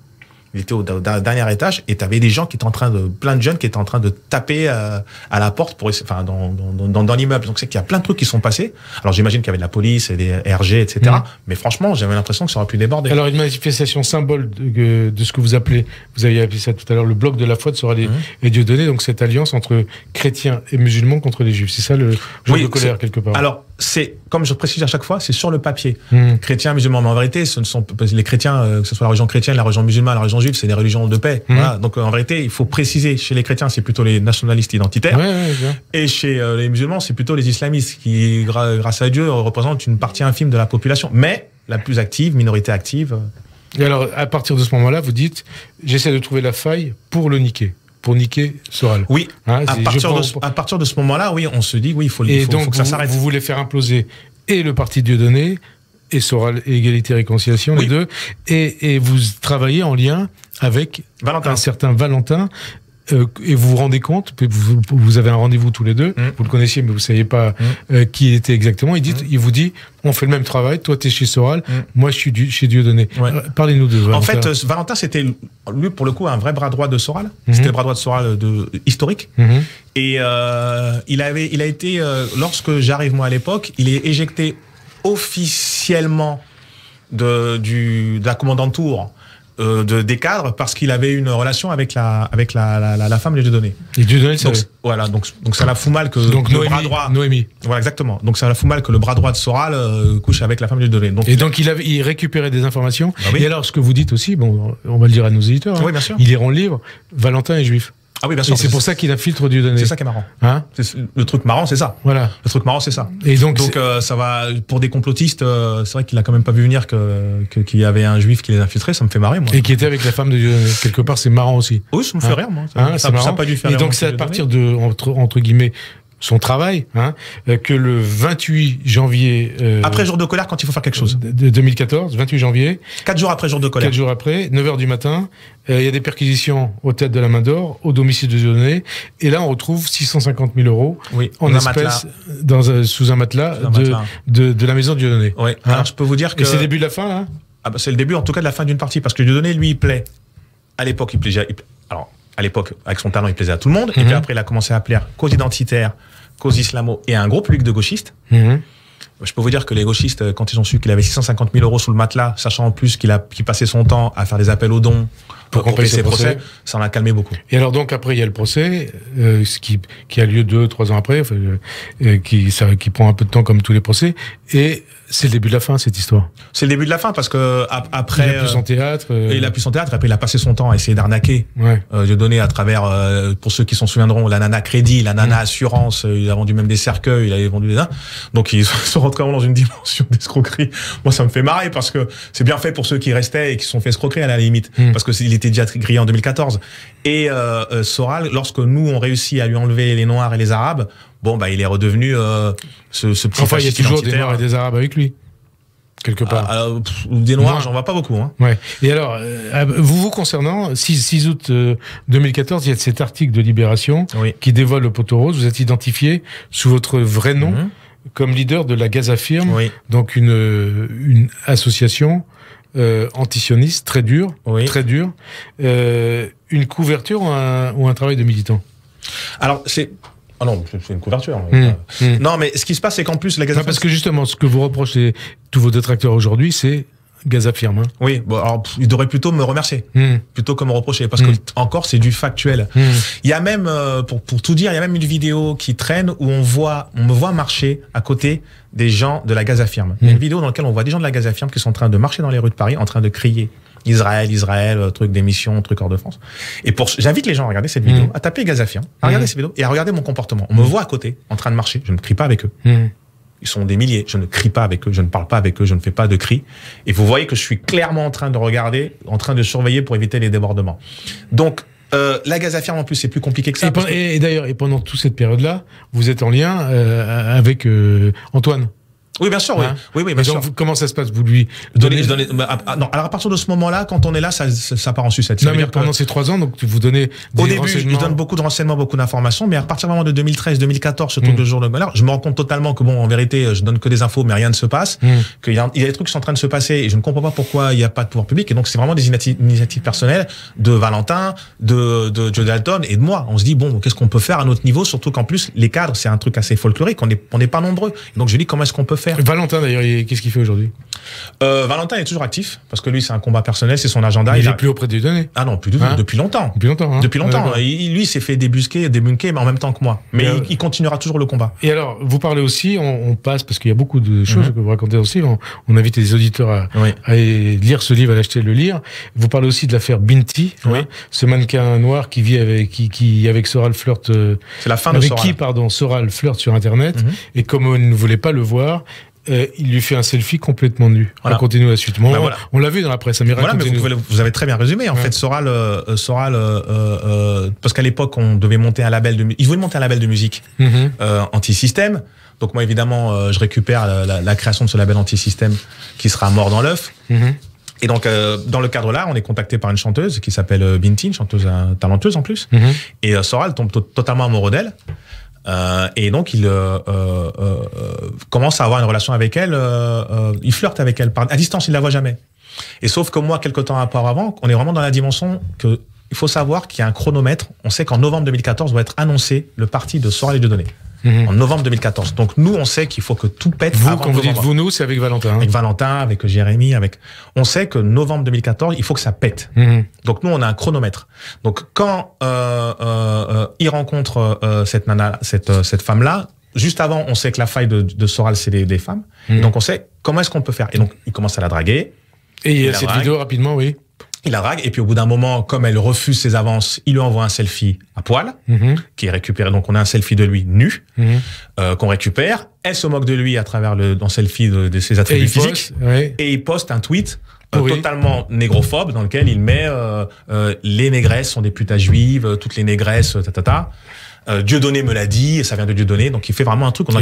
il était au, dernier étage et tu des gens qui étaient en train de, plein de jeunes qui étaient en train de taper euh, à la porte pour, enfin, dans, dans, l'immeuble. Donc c'est qu'il y a plein de trucs qui sont passés. Alors j'imagine qu'il y avait de la police et des RG, etc. Mm. Mais franchement, j'avais l'impression que ça aurait pu déborder. Alors une manifestation symbole de, ce que vous appelez, vous avez appelé ça tout à l'heure, le bloc de la foi de sera et mm. Dieu donné, donc cette alliance entre chrétiens et musulmans contre les juifs. C'est ça le jeu de colère quelque part c'est, comme je précise à chaque fois, c'est sur le papier. Hmm. Chrétiens, musulmans, mais en vérité, ce ne sont les chrétiens, euh, que ce soit la religion chrétienne, la religion musulmane, la religion juive, c'est des religions de paix. Hmm. Donc en vérité, il faut préciser, chez les chrétiens, c'est plutôt les nationalistes identitaires, et chez euh, les musulmans, c'est plutôt les islamistes, qui, grâce à Dieu, représentent une partie infime de la population, mais la plus active, minorité active. Euh, et alors, à partir de ce moment-là, vous dites, j'essaie de trouver la faille pour le niquer pour niquer Soral. Oui. Hein, à, partir de, à, partir de, ce moment-là, oui, on se dit, oui, il faut, et donc, que ça s'arrête. Vous voulez faire imploser et le parti dieu donné et Soral Égalité et Réconciliation, les deux, et, et, vous travaillez en lien avec un certain Valentin euh, et vous vous rendez compte, vous, avez un rendez-vous tous les deux, mm. vous le connaissiez mais vous ne saviez pas mm. euh, qui il était exactement, il, dit, mm. il vous dit, on fait le même travail, toi tu es chez Soral, moi je suis chez Dieudonné. donné euh, Parlez-nous de Valentin. En fait, Valentin c'était, lui pour le coup, un vrai bras droit de Soral, mm-hmm. c'était le bras droit de Soral de, historique, mm-hmm. et il, avait, il a été, lorsque j'arrive moi à l'époque, il est éjecté officiellement de, du, de la Tour euh, de, des cadres parce qu'il avait une relation avec la, avec la, la, la, femme de Dieudonné. Et Dieudonné, c'est Voilà, donc, donc ça la fout mal que donc le bras droit. Noémie. Voilà, exactement. Donc ça la fout mal que le bras droit de Soral euh, couche avec la femme de Dieudonné. Donc, et donc il, avait, il récupérait des informations. Bah et alors, ce que vous dites aussi, bon, on va le dire à nos éditeurs, oui, hein, bien sûr. il Valentin est juif. Ah oui, bien sûr. Et c'est pour ça, qu'il a filtre données. C'est ça qui est marrant. Hein le truc marrant, c'est ça. Voilà. Le truc marrant, c'est ça. Et donc, euh, ça va pour des complotistes. Euh, c'est vrai qu'il n'a quand même pas vu venir que qu'il y avait un juif qui les infiltrait. Ça me fait marrer moi. Et qui était avec la femme de Dieu, Quelque part, c'est marrant aussi. Oui, ça me fait hein rire moi. Hein, ça, pas faire. Et donc c'est à partir de entre guillemets son travail, hein, euh, que le 28 janvier... Euh, après jour de colère, quand il faut faire quelque chose. De 2014, 28 janvier. Quatre jours après jour de colère. Quatre jours après, 9h du matin, euh, il y a des perquisitions aux têtes de la main d'or, au domicile de Dieudonné, et là on retrouve 650 000 euros oui, en espèces dans, sous un matelas, De, de, la maison de Dieudonné. Oui. Hein alors je peux vous dire que... c'est le début de la fin là ah bah, C'est le début en tout cas de la fin d'une partie, parce que Dieudonné lui il plaît. À l'époque il plaisait... Alors à l'époque, avec son talent, il plaisait à tout le monde. Et mhm. puis après, il a commencé à plaire cause identitaire... Cause Islamo et un gros Luc, de gauchistes. Mhm. Je peux vous dire que les gauchistes, euh, quand ils ont su qu'il avait 650 000 euros sous le matelas, sachant en plus qu'il a, qu'il passait son temps à faire des appels aux dons, pour qu'on procès, ça m'a calmé beaucoup. Et alors donc après il y a le procès, euh, ce qui, qui a lieu deux, trois ans après, euh, qui, ça, qui prend un peu de temps comme tous les procès, et c'est le début de la fin cette histoire. C'est le début de la fin parce que après il a plus son euh, théâtre. et Il a pu son théâtre. Après il a passé son temps à essayer d'arnaquer, euh, de donner à travers pour ceux qui s'en souviendront la nana crédit, la nana mm. assurance. il a vendu même des cercueils, il avait vendu des nains. Donc ils *laughs* sont rentrés dans une dimension d'escroquerie. Moi ça me fait marrer parce que c'est bien fait pour ceux qui restaient et qui se sont fait escroquer à la limite mm. parce que il était déjà grillé en 2014. Et euh, euh, Soral, lorsque nous, on réussi à lui enlever les Noirs et les Arabes, bon, bah, il est redevenu euh, ce, ce, petit Enfin, il y a toujours des Noirs et des Arabes avec lui quelque part. Ah, des noirs, j'en vois pas beaucoup. Hein. Ouais. Et alors, ah, vous vous concernant, 6, août 2014, il y a cet article de Libération qui dévoile le poteau rose. Vous êtes identifié sous votre vrai nom mhm. comme leader de la Gaza Firme, donc une, une association euh, anti-sioniste, très dur, très dur, euh, une couverture ou un, travail de militant Alors, c'est ah non, c'est une couverture. Hmm. Euh, hmm. Non, mais ce qui se passe, c'est qu'en plus, la Gazette. parce que justement, ce que vous reprochez tous vos détracteurs aujourd'hui, c'est Gaza Hein. Oui, bon, alors, il devrait plutôt me remercier, hmm. plutôt que me reprocher, parce que hmm. encore, c'est du factuel. Hmm. Il y a même, euh, pour, tout dire, il y a même une vidéo qui traîne où on voit, on me voit marcher à côté des gens de la Gaza Il une vidéo dans laquelle on voit des gens de la Gaza firme qui sont en train de marcher dans les rues de Paris, en train de crier Israël, Israël, euh, truc d'émission, truc hors de France. Et pour, j'invite les gens à regarder cette vidéo, à taper Gazafian, à regarder cette vidéo et à regarder mon comportement. On me voit à côté, en train de marcher. Je ne crie pas avec eux. Ils sont des milliers. Je ne crie pas avec eux, je ne parle pas avec eux, je ne fais pas de cris. Et vous voyez que je suis clairement en train de regarder, en train de surveiller pour éviter les débordements. Donc, euh, la ferme en plus, c'est plus compliqué que ça. Et, d'ailleurs, et pendant toute cette période-là, vous êtes en lien euh, avec euh, Antoine oui, bien sûr, oui. Hein oui, oui bien comment ça se passe, vous, lui donnez... Bah, ah, non, alors à partir de ce moment-là, quand on est là, ça, ça, part en sucette. Ça non, mais pendant ces trois ans, donc vous donnez des Au début, je donne beaucoup de renseignements, beaucoup d'informations, mais à partir vraiment de 2013, 2014, ce le mm. jour de malheur, je me rends compte totalement que, bon, en vérité, je donne que des infos, mais rien ne se passe, Que mm. qu'il y, a des trucs qui sont en train de se passer, et je ne comprends pas pourquoi il n'y a pas de pouvoir public, et donc c'est vraiment des initiatives personnelles de Valentin, de, de Joe Dalton et de moi. On se dit, bon, qu'est-ce qu'on peut faire à notre niveau, surtout qu'en plus, les cadres, c'est un truc assez folklorique, on n'est pas nombreux. donc je dis, comment est-ce qu'on peut faire Valentin d'ailleurs, qu'est-ce qu'il fait aujourd'hui euh, Valentin est toujours actif parce que lui c'est un combat personnel, c'est son agenda. il, n'est plus auprès des données. Ah non, plus hein depuis longtemps. Depuis longtemps. Hein. depuis longtemps. Lui, il, lui s'est fait débusquer, débunker, mais en même temps que moi. Mais euh, il, continuera toujours le combat. Et alors, vous parlez aussi, on, passe parce qu'il y a beaucoup de choses mhm. que vous racontez aussi. On, invite les auditeurs à, lire ce livre, à l'acheter, le lire. Vous parlez aussi de l'affaire Binti, hein, ce mannequin noir qui vit avec qui, qui avec Soral Flirt. Euh, c'est la fin de qui pardon Soral Flirt sur Internet mhm. et comme on ne voulait pas le voir, euh, il lui fait un selfie complètement nu. on continue la suite. Ben on l'a vu dans la presse. américaine. vous, avez très bien résumé. En fait, Soral, euh, euh, Soral parce qu'à l'époque, on devait monter un label de, monter un label de musique mhm. anti-système. Donc moi, évidemment, je récupère la, création de ce label anti-système qui sera mort dans l'œuf. Mhm. Et donc, dans le cadre là, on est contacté par une chanteuse qui s'appelle Binti, chanteuse talentueuse en plus. Mhm. Et Soral tombe totalement amoureux d'elle. Euh, et donc, il euh, euh, commence à avoir une relation avec elle. il flirte avec elle. à distance, il la voit jamais. Et sauf que moi, quelques temps avant on est vraiment dans la dimension que il faut savoir qu'il y a un chronomètre. On sait qu'en novembre 2014 doit être annoncé le parti de Soral et de données. Mhm. en novembre 2014. Donc nous, on sait qu'il faut que tout pète. Vous, quand vous dites vous, nous, c'est avec Valentin. Hein. Avec Valentin, avec Jérémy, avec. On sait que novembre 2014, il faut que ça pète. Mhm. Donc nous, on a un chronomètre. Donc quand euh, euh, euh, il rencontre cette nana, cette, cette femme-là, juste avant, on sait que la faille de, Soral, c'est des, femmes. Mhm. Donc on sait comment est-ce qu'on peut faire. Et donc il commence à la draguer. Et il y a cette vidéo rapidement, oui il la drague, et puis au bout d'un moment, comme elle refuse ses avances, il lui envoie un selfie à poil, mhm. qui est récupéré. Donc on a un selfie de lui nu, mhm. euh, qu'on récupère. Elle se moque de lui à travers le dans selfie de, ses attributs physiques, et il poste un tweet euh, totalement négrophobe dans lequel il met euh, les négresses sont des putains juives, toutes les négresses, ta ta ta. Dieu donné me l'a dit, ça vient de Dieu donné, donc il fait vraiment un truc on a,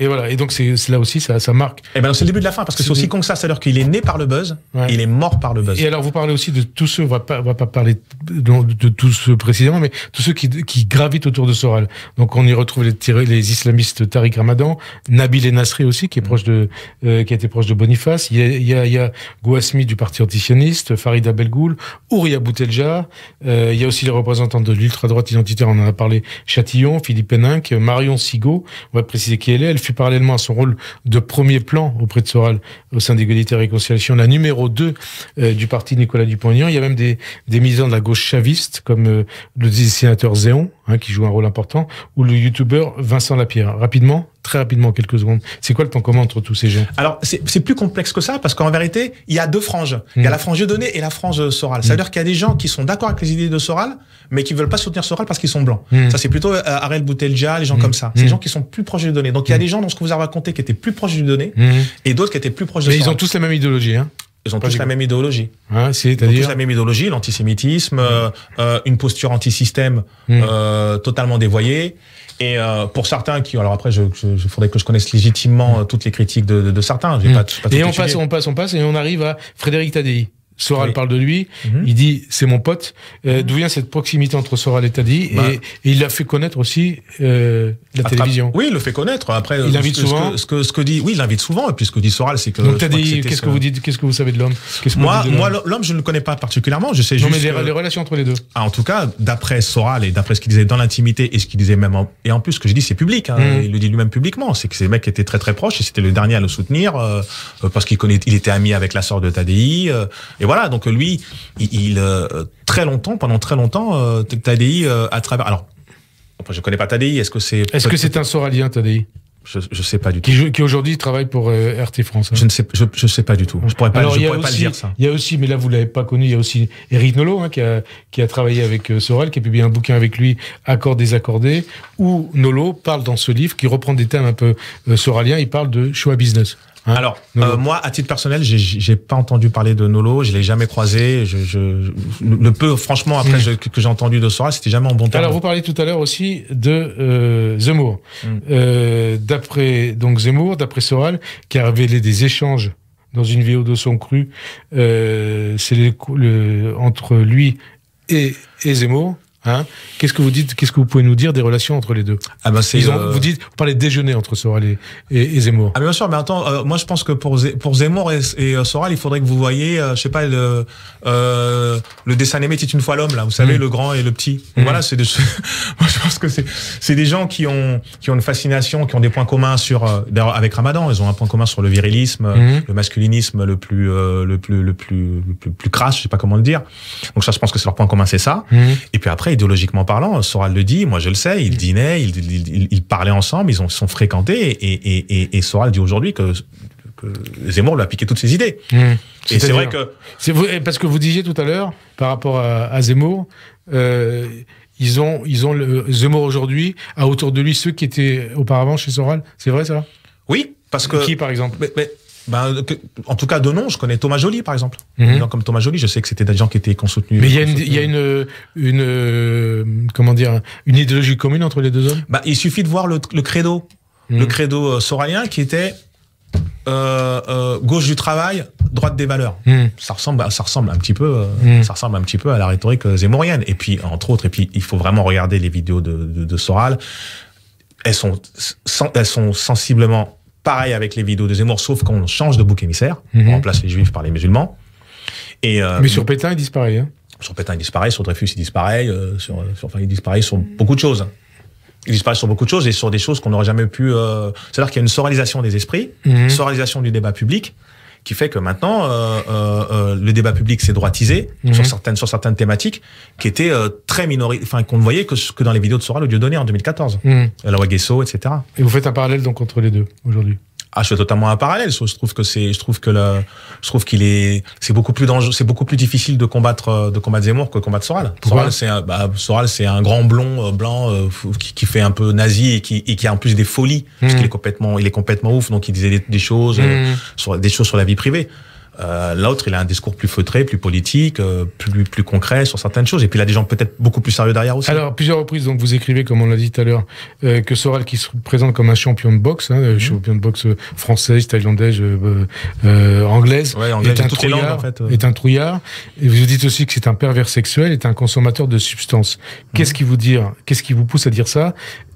et voilà. Et donc, c'est là aussi, ça, ça marque. Et eh ben, c'est le début de la fin, parce que c'est aussi con que ça. C'est-à-dire qu'il est né par le buzz, et il est mort par le buzz. Et alors, vous parlez aussi de tous ceux, on va pas, va pas parler de, tous ceux précisément, mais tous ceux qui, qui gravitent autour de Soral. Donc, on y retrouve les, les islamistes Tariq Ramadan, Nabil et Nasri aussi, qui est proche de, euh, qui a été proche de Boniface. Il y a, il y a, Gouasmi du parti antisioniste, Farida Belgoul, Ouria Boutelja. Euh, il y a aussi les représentants de l'ultra-droite identitaire, on en a parlé, Châtillon, Philippe Henin Marion Sigaud. On va préciser qui elle est. Elle parallèlement à son rôle de premier plan auprès de Soral au sein d'Égalité et Réconciliation, la numéro 2 euh, du parti Nicolas Dupont-Aignan. Il y a même des, des en de la gauche chaviste, comme euh, le dit le sénateur Zéon, Hein, qui joue un rôle important, ou le youtubeur Vincent Lapierre. Rapidement, très rapidement, quelques secondes. C'est quoi le temps commun entre tous ces gens Alors, c'est plus complexe que ça, parce qu'en vérité, il y a deux franges. Il y a hmm. la frange données et la frange Soral. cest Ça veut hmm. dire qu'il y a des gens qui sont d'accord avec les idées de Soral, mais qui veulent pas soutenir Soral parce qu'ils sont blancs. Hmm. Ça, c'est plutôt euh, Boutelja, les gens comme ça. C'est des gens qui sont plus proches du donné. Donc, il y a des gens dont ce que vous avez raconté qui étaient plus proches du donné et d'autres qui étaient plus proches de mais ils ont tous la même idéologie, hein ils ont tous la même idéologie. Ah, ils ont tous la même idéologie, l'antisémitisme, euh, euh, une posture anti-système hmm. euh, totalement dévoyée. Et pour certains qui, alors après, je, je, faudrait que je connaisse légitimement toutes les critiques de, certains. Hmm. et on passe, on passe, on passe, et on arrive à Frédéric Tadei. Soral parle de lui, mhm. il dit c'est mon pote. Euh, mhm. D'où vient cette proximité entre Soral et Tadi bah. et, il l'a fait connaître aussi euh, la télévision. Oui, il le fait connaître. Après, il invite souvent. Ce que, ce, que, dit, oui, il invite souvent. Et puis ce que dit Soral, c'est que. Donc Tadi, qu'est-ce que vous dites Qu'est-ce que vous savez de l'homme Moi, moi, l'homme, je ne le connais pas particulièrement. Je sais juste. Non, mais les, relations entre les deux. Ah, en tout cas, d'après Soral et d'après ce qu'il disait dans l'intimité et ce qu'il disait même en... et en plus ce que je dis, c'est public. Hein, mhm. Il le dit lui-même publiquement. C'est que ces mecs étaient très très proches et c'était le dernier à le soutenir euh, parce qu'il connaît, il était ami avec la sœur de Tadi. et voilà, donc euh, lui, il, euh, très longtemps, pendant très longtemps, euh, Tadei à travers. Alors, je connais pas Tadei. Est-ce que c'est Est-ce que c'est un Soralien Tadei je, ne sais pas du tout. Qui, aujourd'hui travaille pour RT France. Hein. Je ne sais, je, sais pas du tout. Je pourrais pourrais pas le dire ça. Il y a aussi, mais là vous l'avez pas connu, il y a aussi Eric nolo hein, qui, a, travaillé avec Sorel, qui a publié un bouquin avec lui, Accords désaccordés, où nolo parle dans ce livre qui reprend des thèmes un peu soraliens. Il parle de choix business. Hein Alors, euh, moi, à titre personnel, j'ai, n'ai pas entendu parler de Nolo, je l'ai jamais croisé. Je, le peu, franchement, après hmm. que j'ai entendu de Sora, c'était jamais en bon temps. Alors, vous parliez tout à l'heure aussi de euh, Zemmour. Hmm. Euh, d'après donc Zemmour, d'après Soral, qui a révélé des échanges dans une vidéo de son cru, c'est entre lui et, et Zemmour. Hein qu'est-ce que vous dites Qu'est-ce que vous pouvez nous dire des relations entre les deux Ah bah, c'est. Euh, vous dites, vous parlez de déjeuner entre Soral et, et, Zemmour. Ah bien sûr, mais attends, euh, moi je pense que pour, pour Zemmour et, et, euh, Soral, il faudrait que vous voyez, je sais pas, le, le dessin animé Tite une fois l'homme là, vous savez, mm. le grand et le petit. Mm. Voilà, c'est des. *laughs* je pense que c'est c'est des gens qui ont qui ont une fascination, qui ont des points communs sur avec Ramadan, ils ont un point commun sur le virilisme, mm. le masculinisme le plus le plus le plus le plus, plus crasse, je sais pas comment le dire. Donc ça, je pense que c'est leur point commun, c'est ça. Et puis après idéologiquement parlant, Soral le dit, moi je le sais, ils dînaient, ils, parlaient ensemble, ils ont, sont fréquentés, et, Soral dit aujourd'hui que Zemmour lui a piqué toutes ses idées. Mmh. et c'est vrai que parce que vous disiez tout à l'heure par rapport à, Zemmour, euh, ils ont ils ont Zemmour aujourd'hui a autour de lui ceux qui étaient auparavant chez Soral. C'est vrai ça Oui, parce que qui par exemple. Ben, en tout cas, de nom, je connais Thomas Joly, par exemple. Mhm. comme Thomas Joly, je sais que c'était des gens qui étaient consoutenus. Mais il y a, une, une, euh, comment dire, une idéologie commune entre les deux hommes. Bah, il suffit de voir le, le credo, le mhm. credo euh, soralien, qui était euh, euh, gauche du travail, droite des valeurs. Mhm. Ça ressemble, ça ressemble un petit peu, ça ressemble un petit peu à la rhétorique zémorienne. Et puis entre autres, et puis il faut vraiment regarder les vidéos de, de, de Soral. Elles sont, elles sont sensiblement Pareil avec les vidéos de Zemmour, sauf qu'on change de bouc émissaire. On mhm. remplace les juifs par les musulmans. Euh, Mais sur Pétain, il disparaît. Hein. Sur Pétain, il disparaît. Sur Dreyfus, il disparaît. Euh, euh, sur, enfin, il disparaît sur beaucoup de choses. Il disparaît sur beaucoup de choses et sur des choses qu'on n'aurait jamais pu. C'est-à-dire qu'il y a une soralisation des esprits, une mhm. soralisation du débat public qui fait que maintenant, euh, euh, euh, le débat public s'est droitisé mhm. sur certaines sur certaines thématiques qui étaient très minoritaires, enfin qu'on ne voyait que dans les vidéos de Soral ou Dieudonné en 2014, mhm. la loi Guesso, etc. Et vous faites un parallèle donc entre les deux aujourd'hui ah, je fais totalement un parallèle. Je trouve que c'est, je trouve que le, je trouve qu'il est, c'est beaucoup plus dangereux, c'est beaucoup plus difficile de combattre, euh, de combattre Zemmour que combattre Soral. Pourquoi Soral, c'est un, bah, Soral, c'est un grand blond, euh, blanc, euh, qui, qui, fait un peu nazi et qui, et qui a en plus des folies, mmh. parce hmm. qu'il est complètement, il est complètement ouf. Donc il disait des, choses, hmm. sur, des choses sur la vie privée. Euh, l'autre, il a un discours plus feutré, plus politique, euh, plus, plus concret sur certaines choses. Et puis, il a des gens peut-être beaucoup plus sérieux derrière aussi. Alors, plusieurs reprises, donc, vous écrivez, comme on l'a dit tout à l'heure, euh, que Soral, qui se présente comme un champion de boxe, hein, mhm. champion de boxe français, thaïlandais, anglaise, est, un trouillard, Et vous dites aussi que c'est un pervers sexuel, est un consommateur de substances. Qu'est-ce mhm. qui vous dire, qu'est-ce qui vous pousse à dire ça?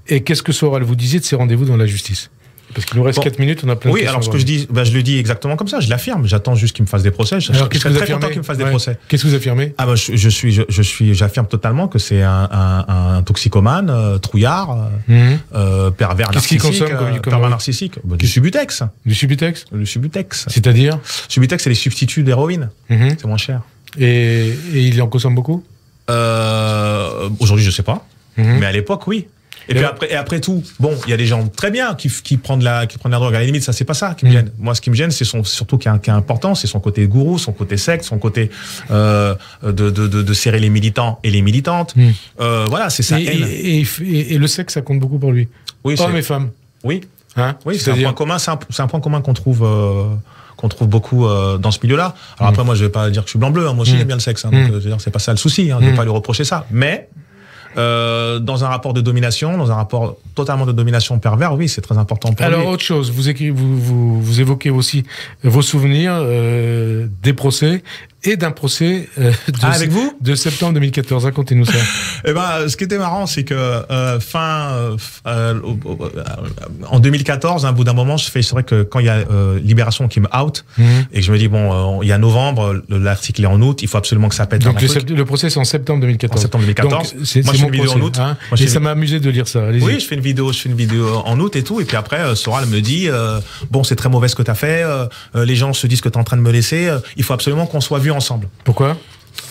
Et qu'est-ce que Soral vous disait de ses rendez-vous dans la justice? Parce qu'il nous reste 4 minutes, on a plein oui, de Oui, alors ce que je dis, bah, je le dis exactement comme ça, je l'affirme, j'attends juste qu'il me fasse des procès. Je, alors, qu'est-ce que vous affirmez qu'il me fasse des procès. Qu'est-ce que vous affirmez Ah bah, je, suis, je, suis, j'affirme totalement que c'est un, toxicomane, euh, trouillard, euh, mhm. euh, pervers narcissique. quest qu'il consomme comme, narcissique. Bah, du, Subutex. Du Subutex Le Subutex. C'est-à-dire Subutex, c'est les substituts d'héroïne. Mhm. C'est moins cher. Et, il en consomme beaucoup Aujourd'hui, je sais pas. Mhm. Mais à l'époque, oui. Et, puis après, et après tout, bon, il y a des gens très bien qui, qui prennent la, qui prennent la drogue. À la limite, ça, c'est pas ça qui me mm. gêne. Moi, ce qui me gêne, c'est son, surtout qui est, important, c'est son côté gourou, son côté sexe, son côté euh, de, de, de, de, serrer les militants et les militantes. Mm. Euh, voilà, c'est ça. Et, et, et, le sexe, ça compte beaucoup pour lui. Oui, Hommes et femmes. Oui. Hein oui, c'est un point commun. C'est un, point commun qu'on trouve. Euh, qu'on trouve beaucoup euh, dans ce milieu-là. Alors mm. après, moi, je vais pas dire que je suis blanc-bleu. Hein. Moi aussi, j'aime bien le sexe. Hein. Donc, euh, c'est pas ça le souci. Hein. Je vais pas lui reprocher ça. Mais euh, dans un rapport de domination, dans un rapport totalement de domination pervers, oui, c'est très important pour Alors, autre chose, vous, vous, évoquez aussi vos souvenirs euh, des procès et d'un procès euh, de, ah, avec vous de septembre 2014. Racontez-nous ça. *laughs* eh ben, ce qui était marrant, c'est que euh, fin euh, en 2014, un hein, bout d'un moment, je fais. C'est vrai que quand il y a Libération qui me out mhm. et que je me dis bon, il y a novembre, l'article est en août, il faut absolument que ça pète. Donc le, procès c'est en septembre 2014. En septembre 2014. moi, je une vidéo en août. Hein. et ça m'a amusé de lire ça. Oui, je fais une vidéo, je fais une vidéo en août et tout, et puis après, Soral me dit bon, c'est très mauvais ce que tu as fait. les gens se disent que tu es en train de me laisser. il faut absolument qu'on soit vu ensemble. Pourquoi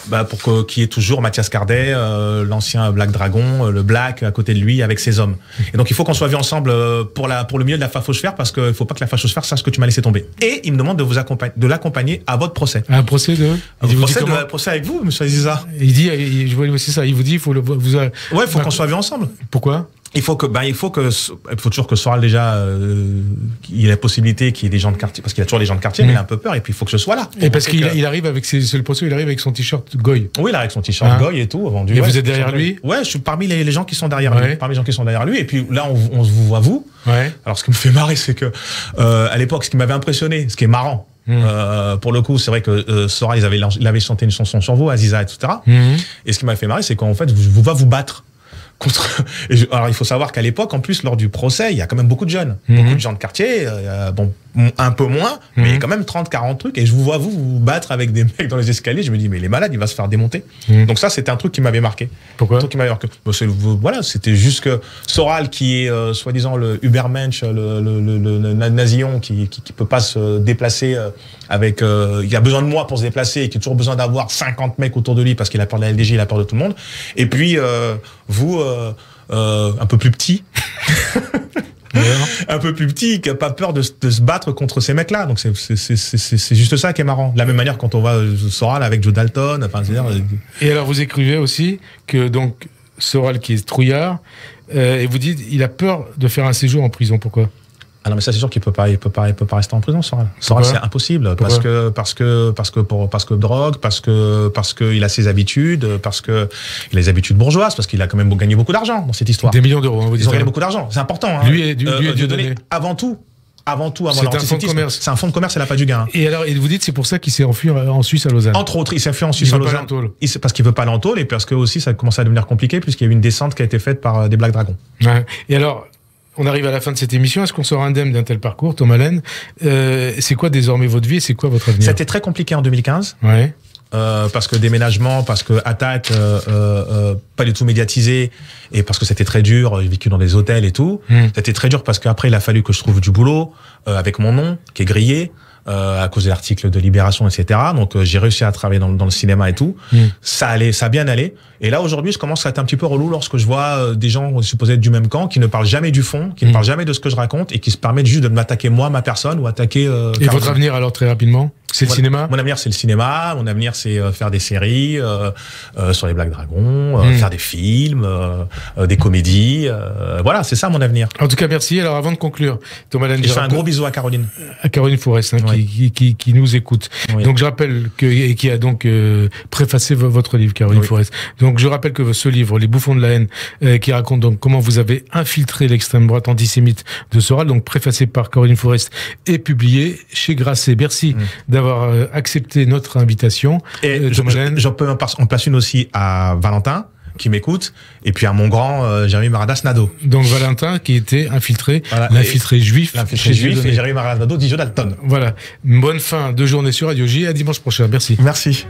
bah pour qu'il y ait toujours Mathias Cardet, euh, l'ancien Black Dragon, euh, le Black à côté de lui avec ses hommes. Et donc il faut qu'on soit vus ensemble euh, pour la pour le milieu de la sphère parce qu'il faut pas que la ça sache que tu m'as laissé tomber. Et il me demande de vous accompagner, de l'accompagner à votre procès. Un procès de Un procès, procès avec vous, Monsieur Aziza. Il dit, je vois aussi ça. Il vous dit, il faut le, vous. Ouais, il faut bah, qu'on soit vus ensemble. Pourquoi il faut que ben il faut que il faut toujours que Soral déjà euh, il y ait la possibilité qu'il y ait des gens de quartier parce qu'il a toujours les gens de quartier mais il a un peu peur et puis il faut que ce soit là et parce qu'il arrive avec ses, c'est le poteau il arrive avec son t-shirt goy oui il arrive avec son t-shirt hein goy et tout vendu et vous êtes derrière lui ouais je suis parmi les, gens qui sont derrière lui parmi les gens qui sont derrière lui et puis là on, on vous voit vous ouais. alors ce qui me fait marrer c'est que euh, à l'époque ce qui m'avait impressionné ce qui est marrant hmm. Euh, pour le coup, c'est vrai que euh, Sora, ils avaient, il avait chanté une chanson sur vous, Aziza, etc. Hmm. Et ce qui m'a fait marrer, c'est qu'en fait, vous, vous va vous battre alors il faut savoir qu'à l'époque, en plus, lors du procès, il y a quand même beaucoup de jeunes, mhm. beaucoup de gens de quartier, euh, bon, un peu moins, mais il y a mhm. quand même 30, 40 trucs. Et je vous vois vous vous battre avec des *laughs* mecs dans les escaliers. Je me dis, mais il est malade, il va se faire démonter. Mhm. Donc ça, c'était un truc qui m'avait marqué. Pourquoi voilà, c'était juste que Soral, qui est euh, soi-disant le Ubermensch, le, le, le, qui, qui, peut pas se déplacer euh, avec. il a besoin de moi pour se déplacer et qui a toujours besoin d'avoir 50 mecs autour de lui parce qu'il a peur de la LDG, il a peur de tout le monde. Et puis vous euh, euh, un peu plus petit. *laughs* un peu plus petit, qui n'a pas peur de, se battre contre ces mecs-là. Donc c'est juste ça qui est marrant. De la même manière quand on va euh, Soral avec Joe Dalton. et alors vous écrivez aussi que donc Soral qui est trouillard, et vous dites il a peur de faire un séjour en prison. Pourquoi ah mais ça, c'est sûr qu'il peut pas, il peut pas, il peut pas rester en prison, Soral. Soral, c'est impossible. parce que, parce que, parce que pour, parce que drogue, parce que, parce que il a ses habitudes, parce que il a les habitudes bourgeoises, parce qu'il a quand même gagné beaucoup d'argent dans cette histoire. Des millions d'euros, hein, vous dites. Il a gagné beaucoup d'argent. C'est important, hein. Lui est lui, euh, Dieu donné. Avant tout. Avant tout, avant C'est un fonds de commerce. C'est un fonds de commerce, elle a pas du gain. Et alors, et vous dites, c'est pour ça qu'il s'est enfui en Suisse à Lausanne. Entre autres, il s'est enfui en Suisse à Lausanne. Il, parce qu'il veut pas l'entôle et parce que aussi ça commence à devenir compliqué puisqu'il y a eu une descente qui a été faite par euh, des Black Dragons. Et alors, on arrive à la fin de cette émission. Est-ce qu'on sort indemne d'un tel parcours, Thomas Lenne euh, C'est quoi désormais votre vie et c'est quoi votre avenir C'était très compliqué en 2015. Euh, parce que déménagement, parce que attaque, euh, pas du tout médiatisé, et parce que c'était très dur. J'ai vécu dans des hôtels et tout. C'était hmm. très dur parce qu'après il a fallu que je trouve du boulot avec mon nom qui est grillé. Euh, à cause de l'article de Libération, etc. Donc euh, j'ai réussi à travailler dans, le cinéma et tout. Mm. Ça allait, ça bien allé. Et là aujourd'hui, je commence à être un petit peu relou lorsque je vois euh, des gens supposés être du même camp qui ne parlent jamais du fond, qui ne mm. parlent jamais de ce que je raconte et qui se permettent juste de m'attaquer moi, ma personne ou attaquer. et votre avenir alors très rapidement c'est le cinéma Mon avenir, c'est le cinéma. Mon avenir, c'est euh, faire des séries euh, euh, sur les Black Dragons, euh, hmm. faire des films, des comédies. voilà, c'est ça mon avenir. En tout cas, merci. Alors, avant de conclure, Thomas Landry, Je fais un gros bisou à Caroline. À Caroline Forest, hein, qui, qui, qui, nous écoute. Donc, je rappelle que, et qui a donc préfacé votre livre, Caroline Forest. Donc, je rappelle que ce livre, Les Bouffons de la haine, qui raconte donc comment vous avez infiltré l'extrême droite antisémite de Soral, donc préfacé par Caroline Forest est publié chez Grasset. Merci hmm. d'avoir avoir euh, accepté notre invitation. Et euh, j'en je, peux en place une aussi à Valentin qui m'écoute, et puis à mon grand euh, Jérémy Maradas Nado. Donc Valentin qui était infiltré, l'infiltré juif. juif et Jérémy Maradas Nado, Dijon Dalton. Voilà. Bonne fin de journée sur Radio J et à dimanche prochain. Merci. Merci.